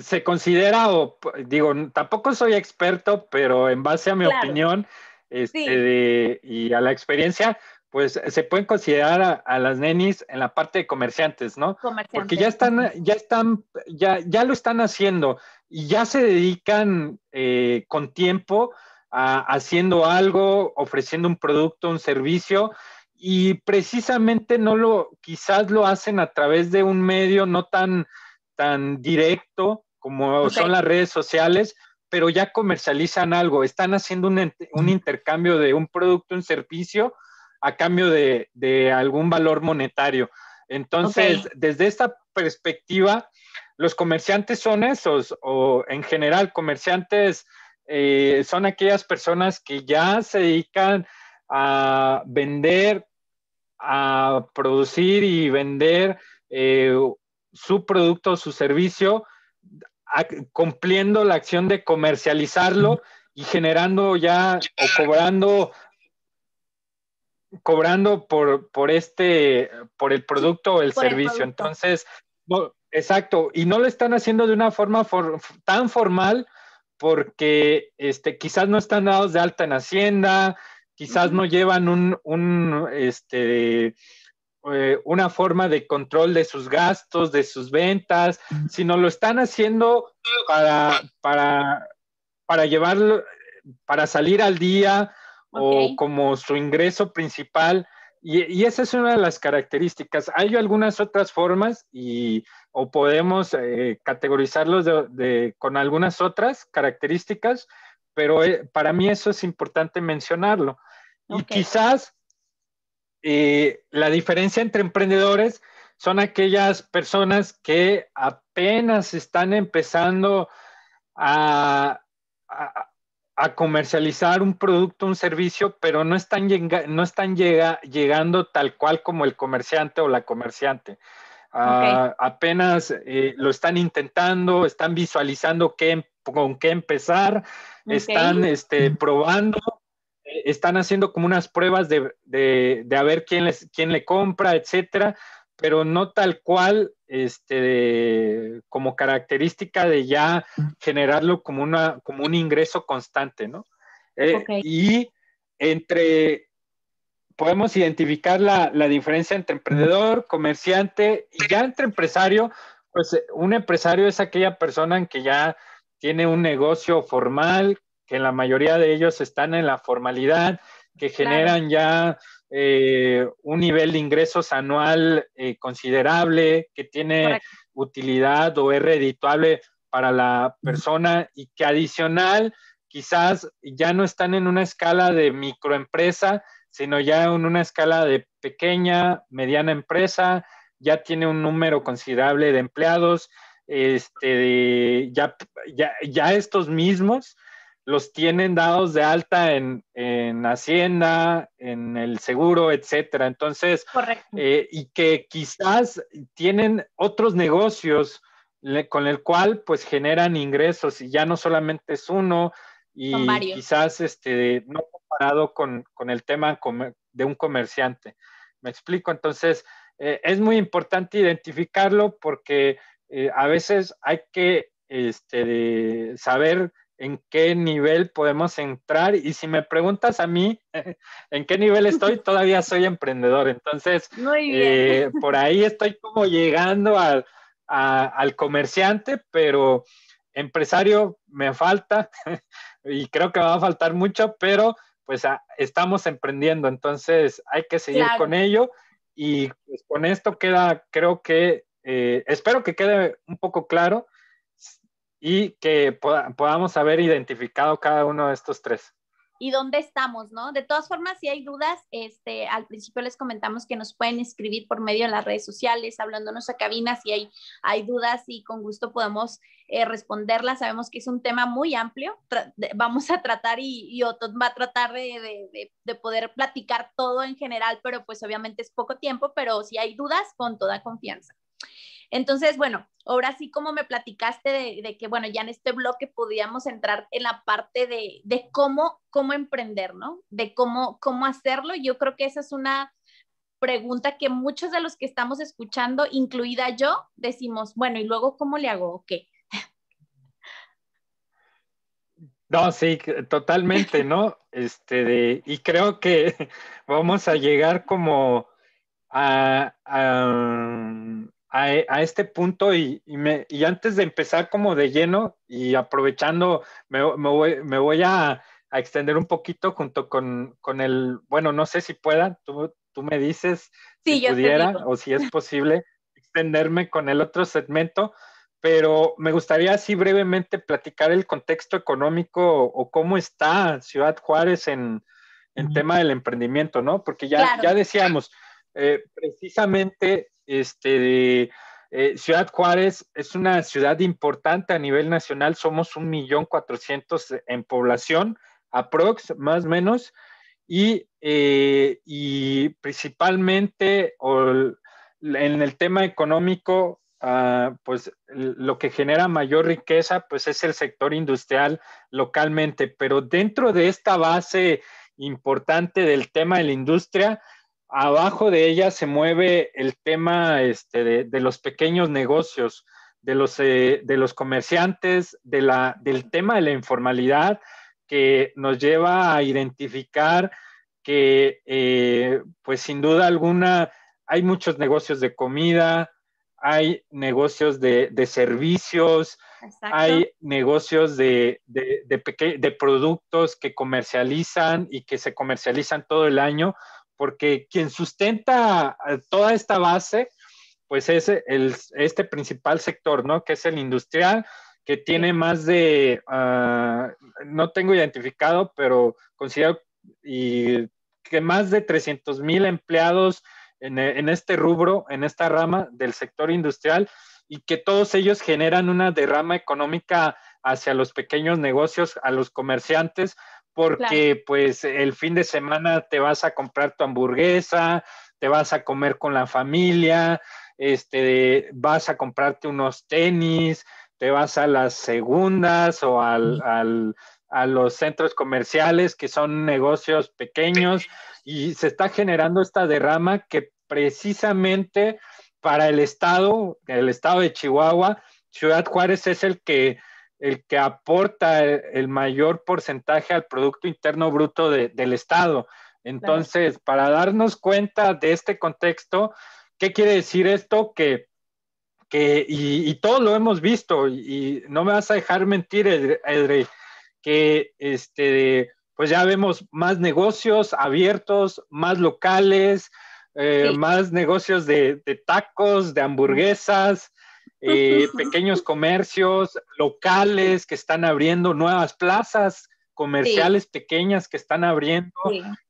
se considera, o digo, tampoco soy experto, pero en base a mi opinión, este, y a la experiencia, pues se pueden considerar a, las nenis en la parte de comerciantes, ¿no? Porque ya están, ya están, ya, ya lo están haciendo y ya se dedican eh, con tiempo a, haciendo algo, ofreciendo un producto, un servicio y precisamente no lo, quizás lo hacen a través de un medio no tan, tan directo como son las redes sociales, pero ya comercializan algo, están haciendo un, intercambio de un producto, un servicio a cambio de, algún valor monetario. Entonces, desde esta perspectiva, los comerciantes son esos, o en general, comerciantes eh, son aquellas personas que ya se dedican a vender, a producir y vender eh, su producto o su servicio cumpliendo la acción de comercializarlo y generando ya o cobrando cobrando por, por este por el producto o el servicio. Entonces, exacto, y no lo están haciendo de una forma tan formal porque este, quizás no están dados de alta en Hacienda, quizás no llevan un, un este, eh, una forma de control de sus gastos, de sus ventas, sino lo están haciendo para, para, para llevarlo, para salir al día o como su ingreso principal. Y, esa es una de las características. Hay algunas otras formas y, o podemos eh, categorizarlos con algunas otras características, pero eh, para mí eso es importante mencionarlo. Y quizás y eh, la diferencia entre emprendedores son aquellas personas que apenas están empezando a, comercializar un producto, un servicio, pero no están, no están llega, llegando tal cual como el comerciante o la comerciante. Ah, apenas eh, lo están intentando, están visualizando qué, con qué empezar, están este, probando están haciendo como unas pruebas de, de, a ver quién, les, quién le compra, etcétera, pero no tal cual este, como característica de ya generarlo como, una, como un ingreso constante, ¿no? Eh, y entre, podemos identificar la, la, diferencia entre emprendedor, comerciante y ya entre empresario, pues eh, un empresario es aquella persona en que ya tiene un negocio formal que la mayoría de ellos están en la formalidad, que generan ya eh, un nivel de ingresos anual eh, considerable, que tiene utilidad o es redituable para la persona y que adicional quizás ya no están en una escala de microempresa, sino ya en una escala de pequeña, mediana empresa, ya tiene un número considerable de empleados, este, ya, ya, ya estos mismos los tienen dados de alta en, Hacienda, en el seguro, etcétera. Entonces, eh, y que quizás tienen otros negocios con el cual pues generan ingresos y ya no solamente es uno y quizás este, no comparado con, el tema de un comerciante. ¿Me explico? Entonces, eh, es muy importante identificarlo porque eh, a veces hay que este, saber en qué nivel podemos entrar. Y si me preguntas a mí en qué nivel estoy, todavía soy emprendedor. Entonces, eh, por ahí estoy como llegando al, comerciante, pero empresario me falta y creo que va a faltar mucho, pero pues ah, estamos emprendiendo, entonces hay que seguir con ello y pues, con esto queda, creo que, eh, espero que quede un poco claro y que podamos haber identificado cada uno de estos tres. Y dónde estamos, ¿no? De todas formas, si hay dudas, este, al principio les comentamos que nos pueden escribir por medio de las redes sociales, hablándonos a cabina, si hay, hay dudas y con gusto podemos eh, responderlas. Sabemos que es un tema muy amplio, vamos a tratar y, y va a tratar de poder platicar todo en general, pero pues obviamente es poco tiempo, pero si hay dudas, con toda confianza. Entonces, bueno, ahora sí como me platicaste de, que, bueno, ya en este bloque podíamos entrar en la parte de, cómo, cómo emprender, ¿no? De cómo, cómo hacerlo. Yo creo que esa es una pregunta que muchos de los que estamos escuchando, incluida yo, decimos, bueno, ¿y luego cómo le hago? ¿O qué? No, sí, totalmente, ¿no? Este, y creo que vamos a llegar como a, e, a, este punto y, antes de empezar como de lleno y aprovechando, me, voy, a, extender un poquito junto con, con, el, bueno, no sé si pueda, tú, tú me dices si pudiera o si es posible extenderme con el otro segmento, pero me gustaría así brevemente platicar el contexto económico o, cómo está Ciudad Juárez en, en tema del emprendimiento, ¿no? Porque ya, ya decíamos, eh, precisamente, este, eh, Ciudad Juárez es una ciudad importante a nivel nacional. Somos un millón cuatrocientos en población, aprox, más o menos. Y, eh, principalmente en el tema económico, ah, pues lo que genera mayor riqueza pues es el sector industrial localmente, pero dentro de esta base importante del tema de la industria, abajo de ella se mueve el tema este, de, los pequeños negocios, de los, eh, comerciantes, del tema de la informalidad que nos lleva a identificar que, eh, pues sin duda alguna, hay muchos negocios de comida, hay negocios de, servicios, hay negocios de, productos que comercializan y que se comercializan todo el año, porque quien sustenta eh, toda esta base, pues es este principal sector, ¿no? Que es el industrial, que tiene más de, ah, no tengo identificado, pero considero que más de 300 mil empleados en, en, este rubro, en esta rama del sector industrial, y que todos ellos generan una derrama económica hacia los pequeños negocios, a los comerciantes, porque pues el fin de semana te vas a comprar tu hamburguesa, te vas a comer con la familia, este, vas a comprarte unos tenis, te vas a las segundas o al, a los centros comerciales que son negocios pequeños y se está generando esta derrama que precisamente para el estado, el estado de Chihuahua, Ciudad Juárez es el que el que aporta el, mayor porcentaje al Producto Interno Bruto del Estado. Entonces, para darnos cuenta de este contexto, ¿qué quiere decir esto? Que, y, todo lo hemos visto, y, no me vas a dejar mentir, Edre, que este, pues ya vemos más negocios abiertos, más locales, eh, más negocios de, tacos, de hamburguesas, eh, pequeños comercios locales que están abriendo, nuevas plazas comerciales pequeñas que están abriendo,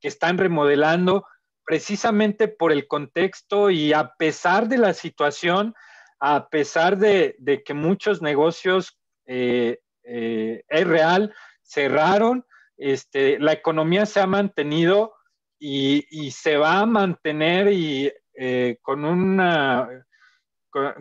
que están remodelando, precisamente por el contexto y a pesar de la situación, a pesar de, que muchos negocios eh, eh, es real, cerraron, este, la economía se ha mantenido y, se va a mantener y con una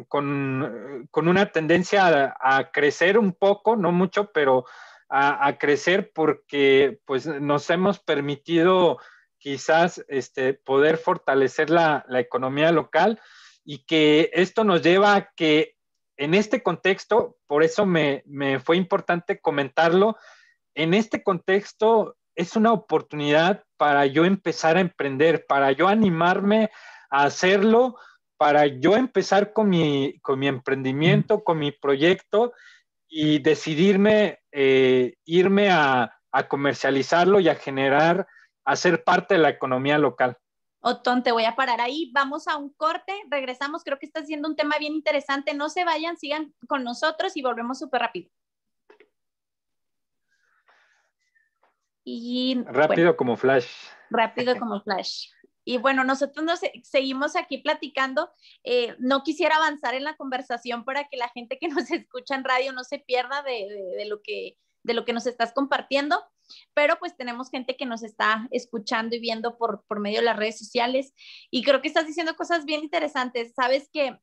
con, una tendencia a, crecer un poco, no mucho, pero a, crecer porque pues, nos hemos permitido quizás este, poder fortalecer la, economía local y que esto nos lleva a que en este contexto, por eso me, me, fue importante comentarlo, en este contexto es una oportunidad para yo empezar a emprender, para yo animarme a hacerlo para yo empezar con mi, con mi emprendimiento, con mi proyecto y decidirme eh, irme a, comercializarlo y a generar, a ser parte de la economía local. Otón, te voy a parar ahí. Vamos a un corte, regresamos. Creo que está siendo un tema bien interesante. No se vayan, sigan con nosotros y volvemos súper rápido. Y, rápido como flash. Rápido como flash. Y bueno, nosotros nos seguimos aquí platicando. Eh, no quisiera avanzar en la conversación para que la gente que nos escucha en radio no se pierda de, lo, que, de lo que nos estás compartiendo, pero pues tenemos gente que nos está escuchando y viendo por, por medio de las redes sociales y creo que estás diciendo cosas bien interesantes. Sabes que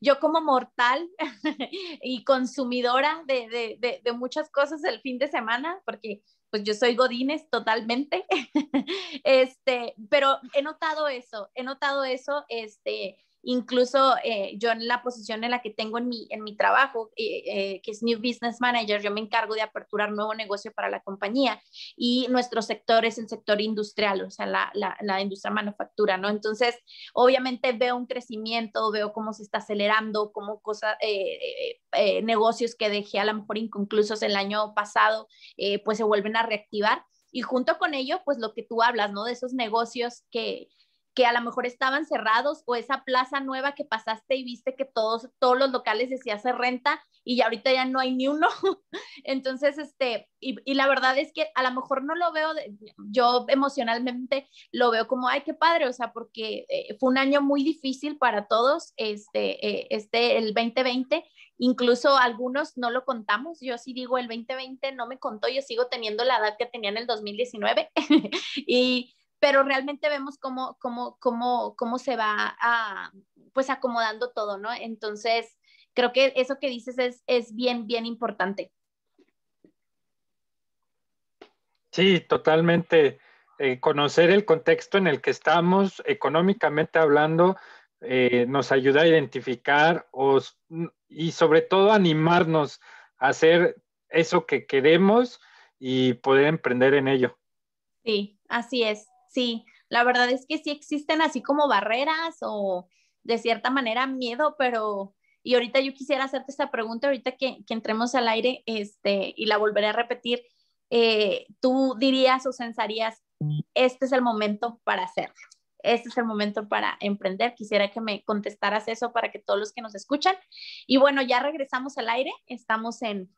yo como mortal y consumidora de muchas cosas el fin de semana, porque pues yo soy Godines totalmente, este, pero he notado eso, he notado eso, este, Incluso eh, yo en la posición en la que tengo en mi, trabajo, eh, eh, que es New Business Manager, yo me encargo de aperturar nuevo negocio para la compañía y nuestro sector es el sector industrial, o sea, la, la, industria manufactura, ¿no? Entonces, obviamente veo un crecimiento, veo cómo se está acelerando, cómo cosas, negocios que dejé a lo mejor inconclusos el año pasado, pues se vuelven a reactivar. Y junto con ello, pues lo que tú hablas, ¿no? De esos negocios que, que a lo mejor estaban cerrados o esa plaza nueva que pasaste y viste que todos, todos los locales decían hacer renta y ahorita ya no hay ni uno. Entonces, este, y, la verdad es que a lo mejor no lo veo, yo emocionalmente lo veo como, ay, qué padre, o sea, porque eh, fue un año muy difícil para todos, este, eh, este, el 2020, incluso algunos no lo contamos, yo sí digo, el 2020 no me contó, yo sigo teniendo la edad que tenía en el 2019 y pero realmente vemos cómo, cómo, cómo, cómo se va a, ah, pues acomodando todo, ¿no? Entonces, creo que eso que dices es, bien, bien importante. Sí, totalmente. Eh, conocer el contexto en el que estamos, económicamente hablando, eh, nos ayuda a identificar os, y sobre todo animarnos a hacer eso que queremos y poder emprender en ello. Sí, así es. Sí, la verdad es que sí existen así como barreras o de cierta manera miedo, pero y ahorita yo quisiera hacerte esta pregunta, ahorita que, entremos al aire, este, y la volveré a repetir, eh, tú dirías o sensarías, este es el momento para hacerlo, este es el momento para emprender, quisiera que me contestaras eso para que todos los que nos escuchan, y bueno, ya regresamos al aire, estamos en,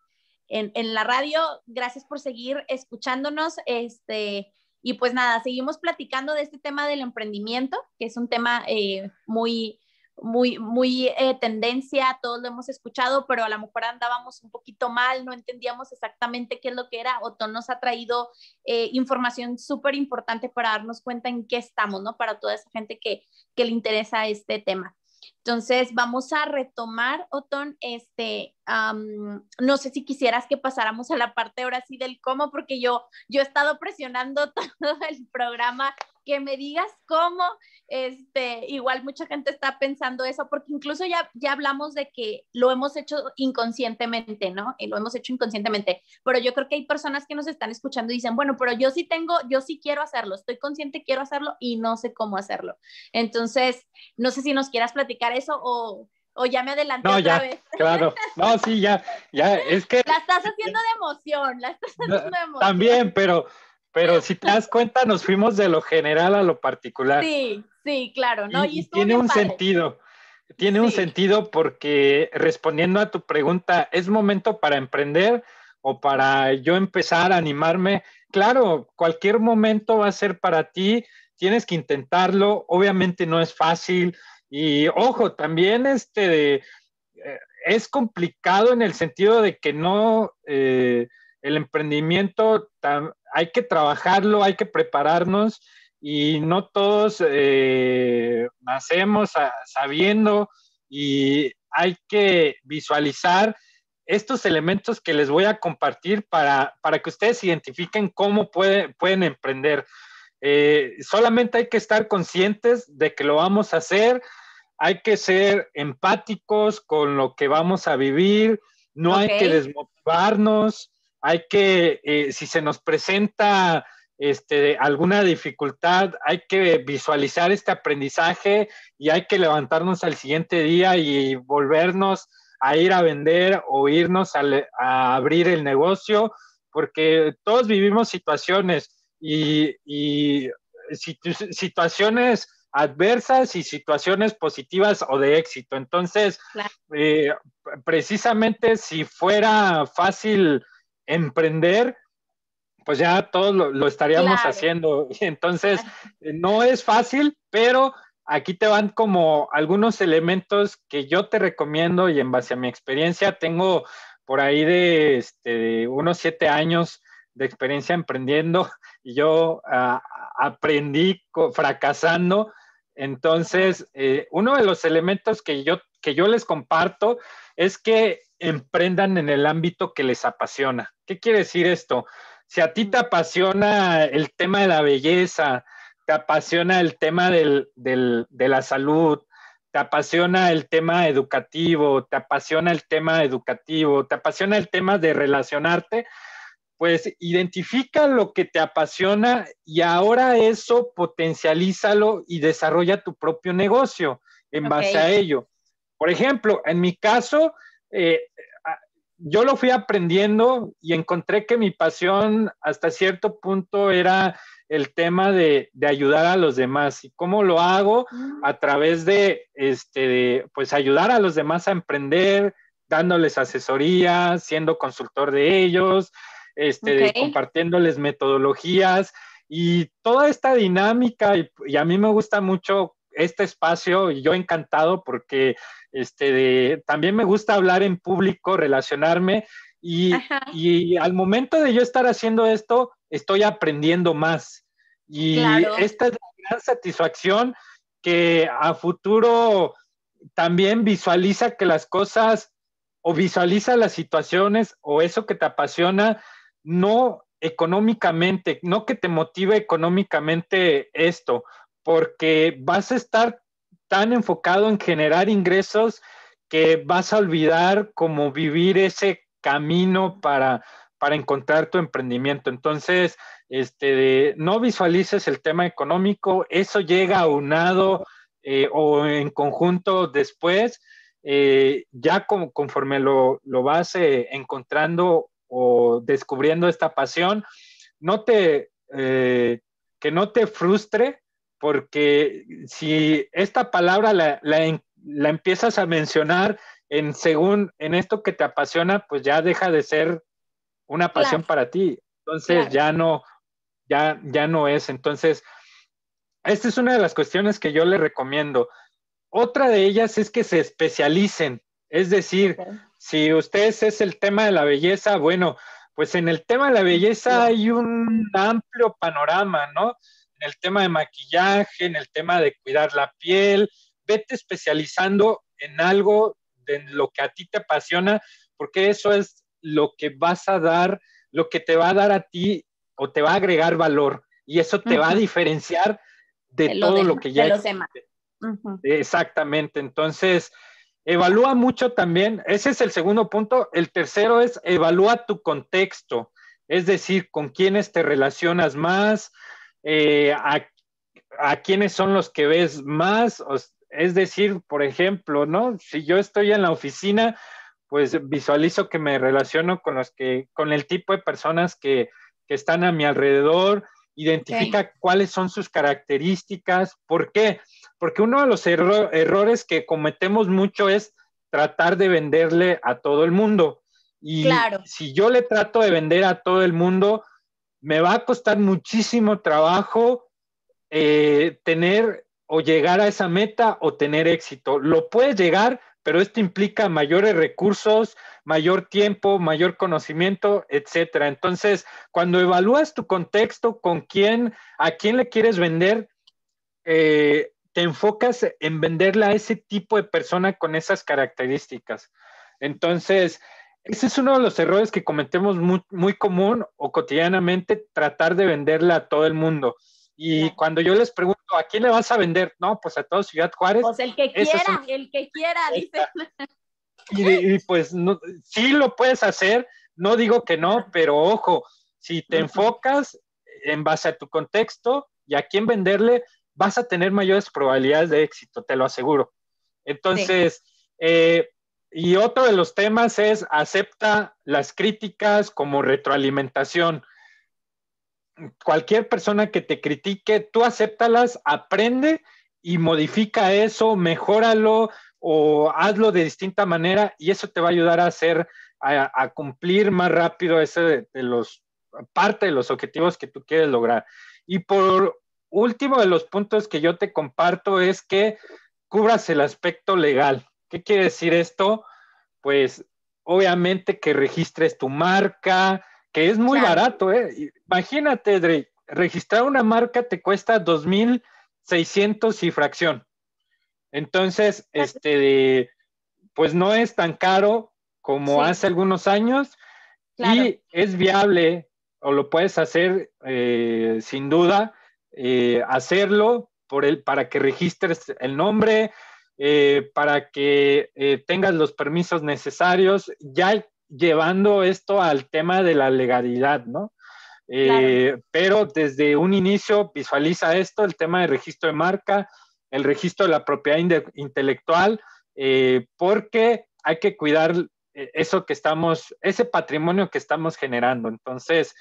en, en la radio, gracias por seguir escuchándonos, este, y pues nada, seguimos platicando de este tema del emprendimiento, que es un tema eh, muy, muy, muy eh, tendencia, todos lo hemos escuchado, pero a lo mejor andábamos un poquito mal, no entendíamos exactamente qué es lo que era. Otón nos ha traído eh, información súper importante para darnos cuenta en qué estamos, ¿no? Para toda esa gente que, que le interesa este tema. Entonces, vamos a retomar, Otón, este, no sé si quisieras que pasáramos a la parte ahora sí del cómo, porque yo, yo he estado presionando todo el programa que me digas cómo, este, igual mucha gente está pensando eso, porque incluso ya, ya hablamos de que lo hemos hecho inconscientemente, ¿no? Y eh, lo hemos hecho inconscientemente, pero yo creo que hay personas que nos están escuchando y dicen, bueno, pero yo sí tengo, yo sí quiero hacerlo, estoy consciente, quiero hacerlo y no sé cómo hacerlo. Entonces, no sé si nos quieras platicar eso o, ya me adelanté no, ya, Claro, no, sí, ya, ya, es que... La estás haciendo de emoción, la estás haciendo de emoción. También, pero, pero si te das cuenta, nos fuimos de lo general a lo particular. Sí, sí, claro, ¿no? Y, tiene un sentido. Tiene un sentido porque respondiendo a tu pregunta, ¿es momento para emprender o para yo empezar a animarme? Claro, cualquier momento va a ser para ti, tienes que intentarlo, obviamente no es fácil, y ojo, también este eh, es complicado en el sentido de que no, eh, el emprendimiento hay que trabajarlo, hay que prepararnos y no todos eh, nacemos sabiendo y hay que visualizar estos elementos que les voy a compartir para, que ustedes identifiquen cómo pueden emprender. Eh, solamente hay que estar conscientes de que lo vamos a hacer, hay que ser empáticos con lo que vamos a vivir, no hay que desmotivarnos, hay que, eh, si se nos presenta este, alguna dificultad, hay que visualizar este aprendizaje y hay que levantarnos al siguiente día y volvernos a ir a vender o irnos a abrir el negocio, porque todos vivimos situaciones y, situaciones adversas y situaciones positivas o de éxito. Entonces, eh, precisamente si fuera fácil emprender, pues ya todos lo, estaríamos haciendo. Entonces, no es fácil, pero aquí te van como algunos elementos que yo te recomiendo y en base a mi experiencia tengo por ahí de este, unos siete años de experiencia emprendiendo y yo ah, aprendí fracasando. Entonces, eh, uno de los elementos que yo, que yo les comparto es que emprendan en el ámbito que les apasiona. ¿Qué quiere decir esto? Si a ti te apasiona el tema de la belleza, te apasiona el tema de la salud, te apasiona el tema educativo, te apasiona el tema educativo, te apasiona el tema de relacionarte, pues identifica lo que te apasiona y ahora eso potencialízalo y desarrolla tu propio negocio en base a ello. Por ejemplo, en mi caso, eh, yo lo fui aprendiendo y encontré que mi pasión hasta cierto punto era el tema de, ayudar a los demás. ¿Y cómo lo hago? Mm. A través de, este, pues ayudar a los demás a emprender, dándoles asesoría, siendo consultor de ellos, este, compartiéndoles metodologías y toda esta dinámica y, a mí me gusta mucho este espacio y yo encantado porque este, también me gusta hablar en público, relacionarme y, al momento de yo estar haciendo esto, estoy aprendiendo más. Y esta es la gran satisfacción que a futuro también visualiza que las cosas o visualiza las situaciones o eso que te apasiona no económicamente, no que te motive económicamente esto, porque vas a estar tan enfocado en generar ingresos que vas a olvidar cómo vivir ese camino para, para encontrar tu emprendimiento. Entonces, este, no visualices el tema económico, eso llega aunado eh, o en conjunto después, eh, ya conforme lo, vas eh, encontrando o descubriendo esta pasión, no te, eh, que no te frustre, porque si esta palabra la, la, empiezas a mencionar en según en esto que te apasiona, pues ya deja de ser una pasión para ti. Entonces ya no, ya, ya no es. Entonces, esta es una de las cuestiones que yo le recomiendo. Otra de ellas es que se especialicen, es decir, si ustedes es el tema de la belleza, bueno, pues en el tema de la belleza hay un amplio panorama, ¿no? En el tema de maquillaje, en el tema de cuidar la piel, vete especializando en algo de lo que a ti te apasiona, porque eso es lo que vas a dar, lo que te va a dar a ti o te va a agregar valor y eso te va a diferenciar de, todo lo, que ya de Exactamente, entonces Evalúa mucho también, ese es el segundo punto. El tercero es evalúa tu contexto, es decir, con quiénes te relacionas más, eh, a, a, quiénes son los que ves más. es decir, por ejemplo, ¿no? Si yo estoy en la oficina, pues visualizo que me relaciono con los que, con el tipo de personas que, están a mi alrededor, identifica cuáles son sus características, por qué porque uno de los errores que cometemos mucho es tratar de venderle a todo el mundo. Y si yo le trato de vender a todo el mundo, me va a costar muchísimo trabajo eh, tener o llegar a esa meta o tener éxito. Lo puedes llegar, pero esto implica mayores recursos, mayor tiempo, mayor conocimiento, etcétera. Entonces, cuando evalúas tu contexto, con quién, a quién le quieres vender, eh, te enfocas en venderla a ese tipo de persona con esas características. Entonces, ese es uno de los errores que cometemos muy, común o cotidianamente, tratar de venderla a todo el mundo. Y cuando yo les pregunto, ¿a quién le vas a vender? No, pues a todo Ciudad Juárez. Pues el que quiera, el que quiera, Y, pues no, sí lo puedes hacer, no digo que no, pero ojo, si te enfocas en base a tu contexto y a quién venderle, vas a tener mayores probabilidades de éxito, te lo aseguro. Entonces, eh, y otro de los temas es acepta las críticas como retroalimentación. Cualquier persona que te critique, tú acéptalas, aprende y modifica eso, mejóralo o hazlo de distinta manera y eso te va a ayudar a hacer, a, cumplir más rápido ese de los, parte de los objetivos que tú quieres lograr. Y por último de los puntos que yo te comparto es que cubras el aspecto legal. ¿Qué quiere decir esto? Pues obviamente que registres tu marca, que es muy barato, ¿eh? Imagínate, registrar una marca te cuesta 2.600 y fracción. Entonces, este, pues no es tan caro como hace algunos años y es viable o lo puedes hacer eh, sin duda eh, hacerlo para que registres el nombre, eh, para que eh, tengas los permisos necesarios, ya llevando esto al tema de la legalidad, ¿no? Pero desde un inicio visualiza esto, el tema de registro de marca, el registro de la propiedad intelectual, porque hay que cuidar eso que estamos, ese patrimonio que estamos generando. Entonces,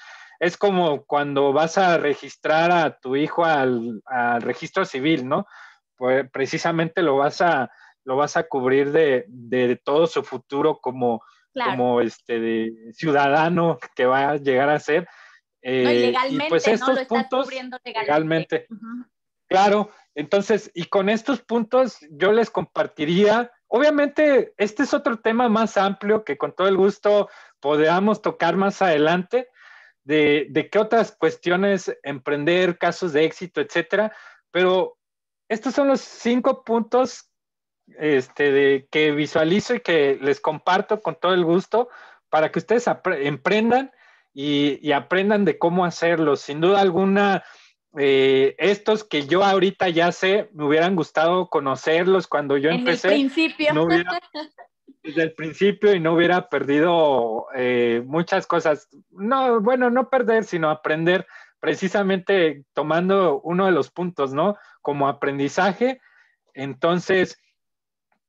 es como cuando vas a registrar a tu hijo al, registro civil, ¿no? Pues precisamente lo vas a, lo vas a cubrir de, de todo su futuro como, como este ciudadano que va a llegar a ser. Eh, pues estos puntos, legalmente. Claro, entonces, y con estos puntos yo les compartiría, obviamente, este es otro tema más amplio que con todo el gusto podamos tocar más adelante, de, qué otras cuestiones emprender, casos de éxito, etcétera. Pero estos son los cinco puntos este, de, que visualizo y que les comparto con todo el gusto para que ustedes emprendan y, aprendan de cómo hacerlo. Sin duda alguna, eh, estos que yo ahorita ya sé, me hubieran gustado conocerlos cuando yo en empecé. principio. desde el principio y no hubiera perdido eh, muchas cosas. No, bueno, no perder, sino aprender, precisamente tomando uno de los puntos, ¿no? Como aprendizaje. Entonces,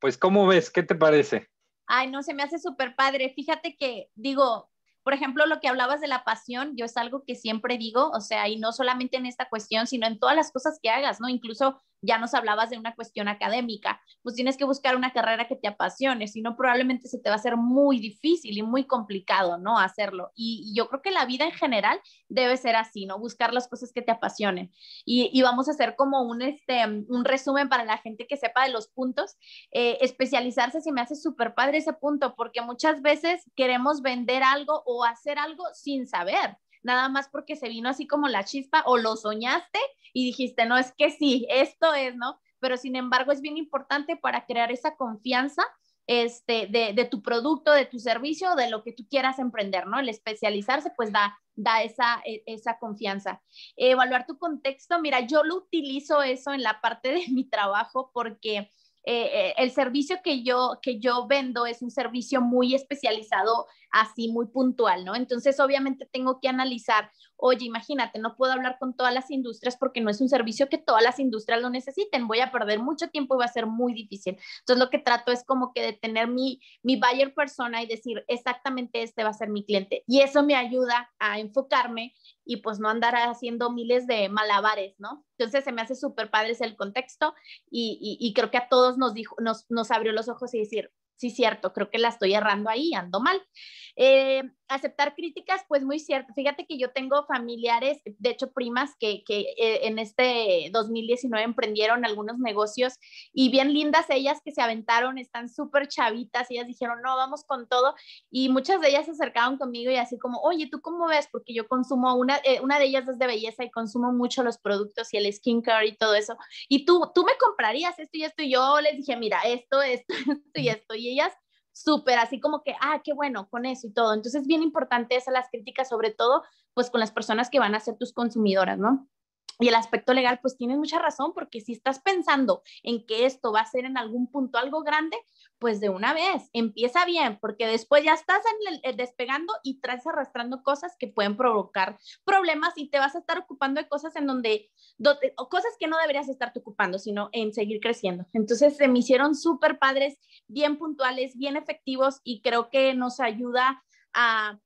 pues, ¿cómo ves? ¿Qué te parece? Ay, no, se me hace súper padre. Fíjate que, digo, por ejemplo, lo que hablabas de la pasión, yo es algo que siempre digo, o sea, y no solamente en esta cuestión, sino en todas las cosas que hagas, ¿no? Incluso ya nos hablabas de una cuestión académica, pues tienes que buscar una carrera que te apasione, si no probablemente se te va a hacer muy difícil y muy complicado, ¿no? Hacerlo. Y, yo creo que la vida en general debe ser así, ¿no? Buscar las cosas que te apasionen. Y, vamos a hacer como un, este, un resumen para la gente que sepa de los puntos. Eh, especializarse si me hace súper padre ese punto, porque muchas veces queremos vender algo o hacer algo sin saber nada más porque se vino así como la chispa o lo soñaste y dijiste, no, es que sí, esto es, ¿no? Pero sin embargo es bien importante para crear esa confianza este, de, tu producto, de tu servicio, de lo que tú quieras emprender, ¿no? El especializarse pues da, da esa, e, esa confianza. Evaluar tu contexto, mira, yo lo utilizo eso en la parte de mi trabajo porque eh, eh, el servicio que yo, que yo vendo es un servicio muy especializado así muy puntual, ¿no? Entonces, obviamente tengo que analizar, oye, imagínate, no puedo hablar con todas las industrias porque no es un servicio que todas las industrias lo necesiten, voy a perder mucho tiempo y va a ser muy difícil. Entonces, lo que trato es como que de tener mi, mi buyer persona y decir, exactamente este va a ser mi cliente. Y eso me ayuda a enfocarme y pues no andar haciendo miles de malabares, ¿no? Entonces se me hace súper padre el contexto y, y, creo que a todos nos, dijo, nos, nos abrió los ojos y decir, sí, cierto, creo que la estoy errando ahí, ando mal. Eh, aceptar críticas, pues muy cierto. Fíjate que yo tengo familiares, de hecho primas, que, que, eh, en este 2019 emprendieron algunos negocios y bien lindas ellas que se aventaron, están súper chavitas, ellas dijeron, no, vamos con todo. Y muchas de ellas se acercaron conmigo y así como, oye, ¿tú cómo ves? Porque yo consumo, una, eh, una de ellas es de belleza y consumo mucho los productos y el skincare y todo eso. Y tú, tú me comprarías esto y esto. Y yo les dije, mira, esto, esto, esto y esto. Y ellas súper así como que, ah, qué bueno con eso y todo. Entonces bien importante esas las críticas, sobre todo pues con las personas que van a ser tus consumidoras, ¿no? Y el aspecto legal, pues tienes mucha razón, porque si estás pensando en que esto va a ser en algún punto algo grande, pues de una vez, empieza bien, porque después ya estás en el, eh, despegando y traes arrastrando cosas que pueden provocar problemas y te vas a estar ocupando de cosas en donde, eh, o cosas que no deberías estarte ocupando, sino en seguir creciendo. Entonces se me hicieron súper padres, bien puntuales, bien efectivos y creo que nos ayuda a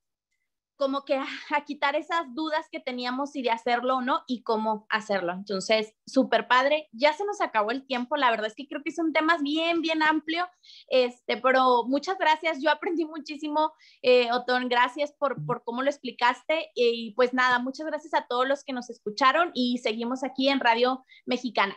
como que ah, a quitar esas dudas que teníamos y de hacerlo o no y cómo hacerlo. Entonces, súper padre. Ya se nos acabó el tiempo. La verdad es que creo que es un tema bien, bien amplio. Este, pero muchas gracias. Yo aprendí muchísimo, eh, Otón. Gracias por cómo lo explicaste. Y pues nada, muchas gracias a todos los que nos escucharon y seguimos aquí en Radio Mexicana.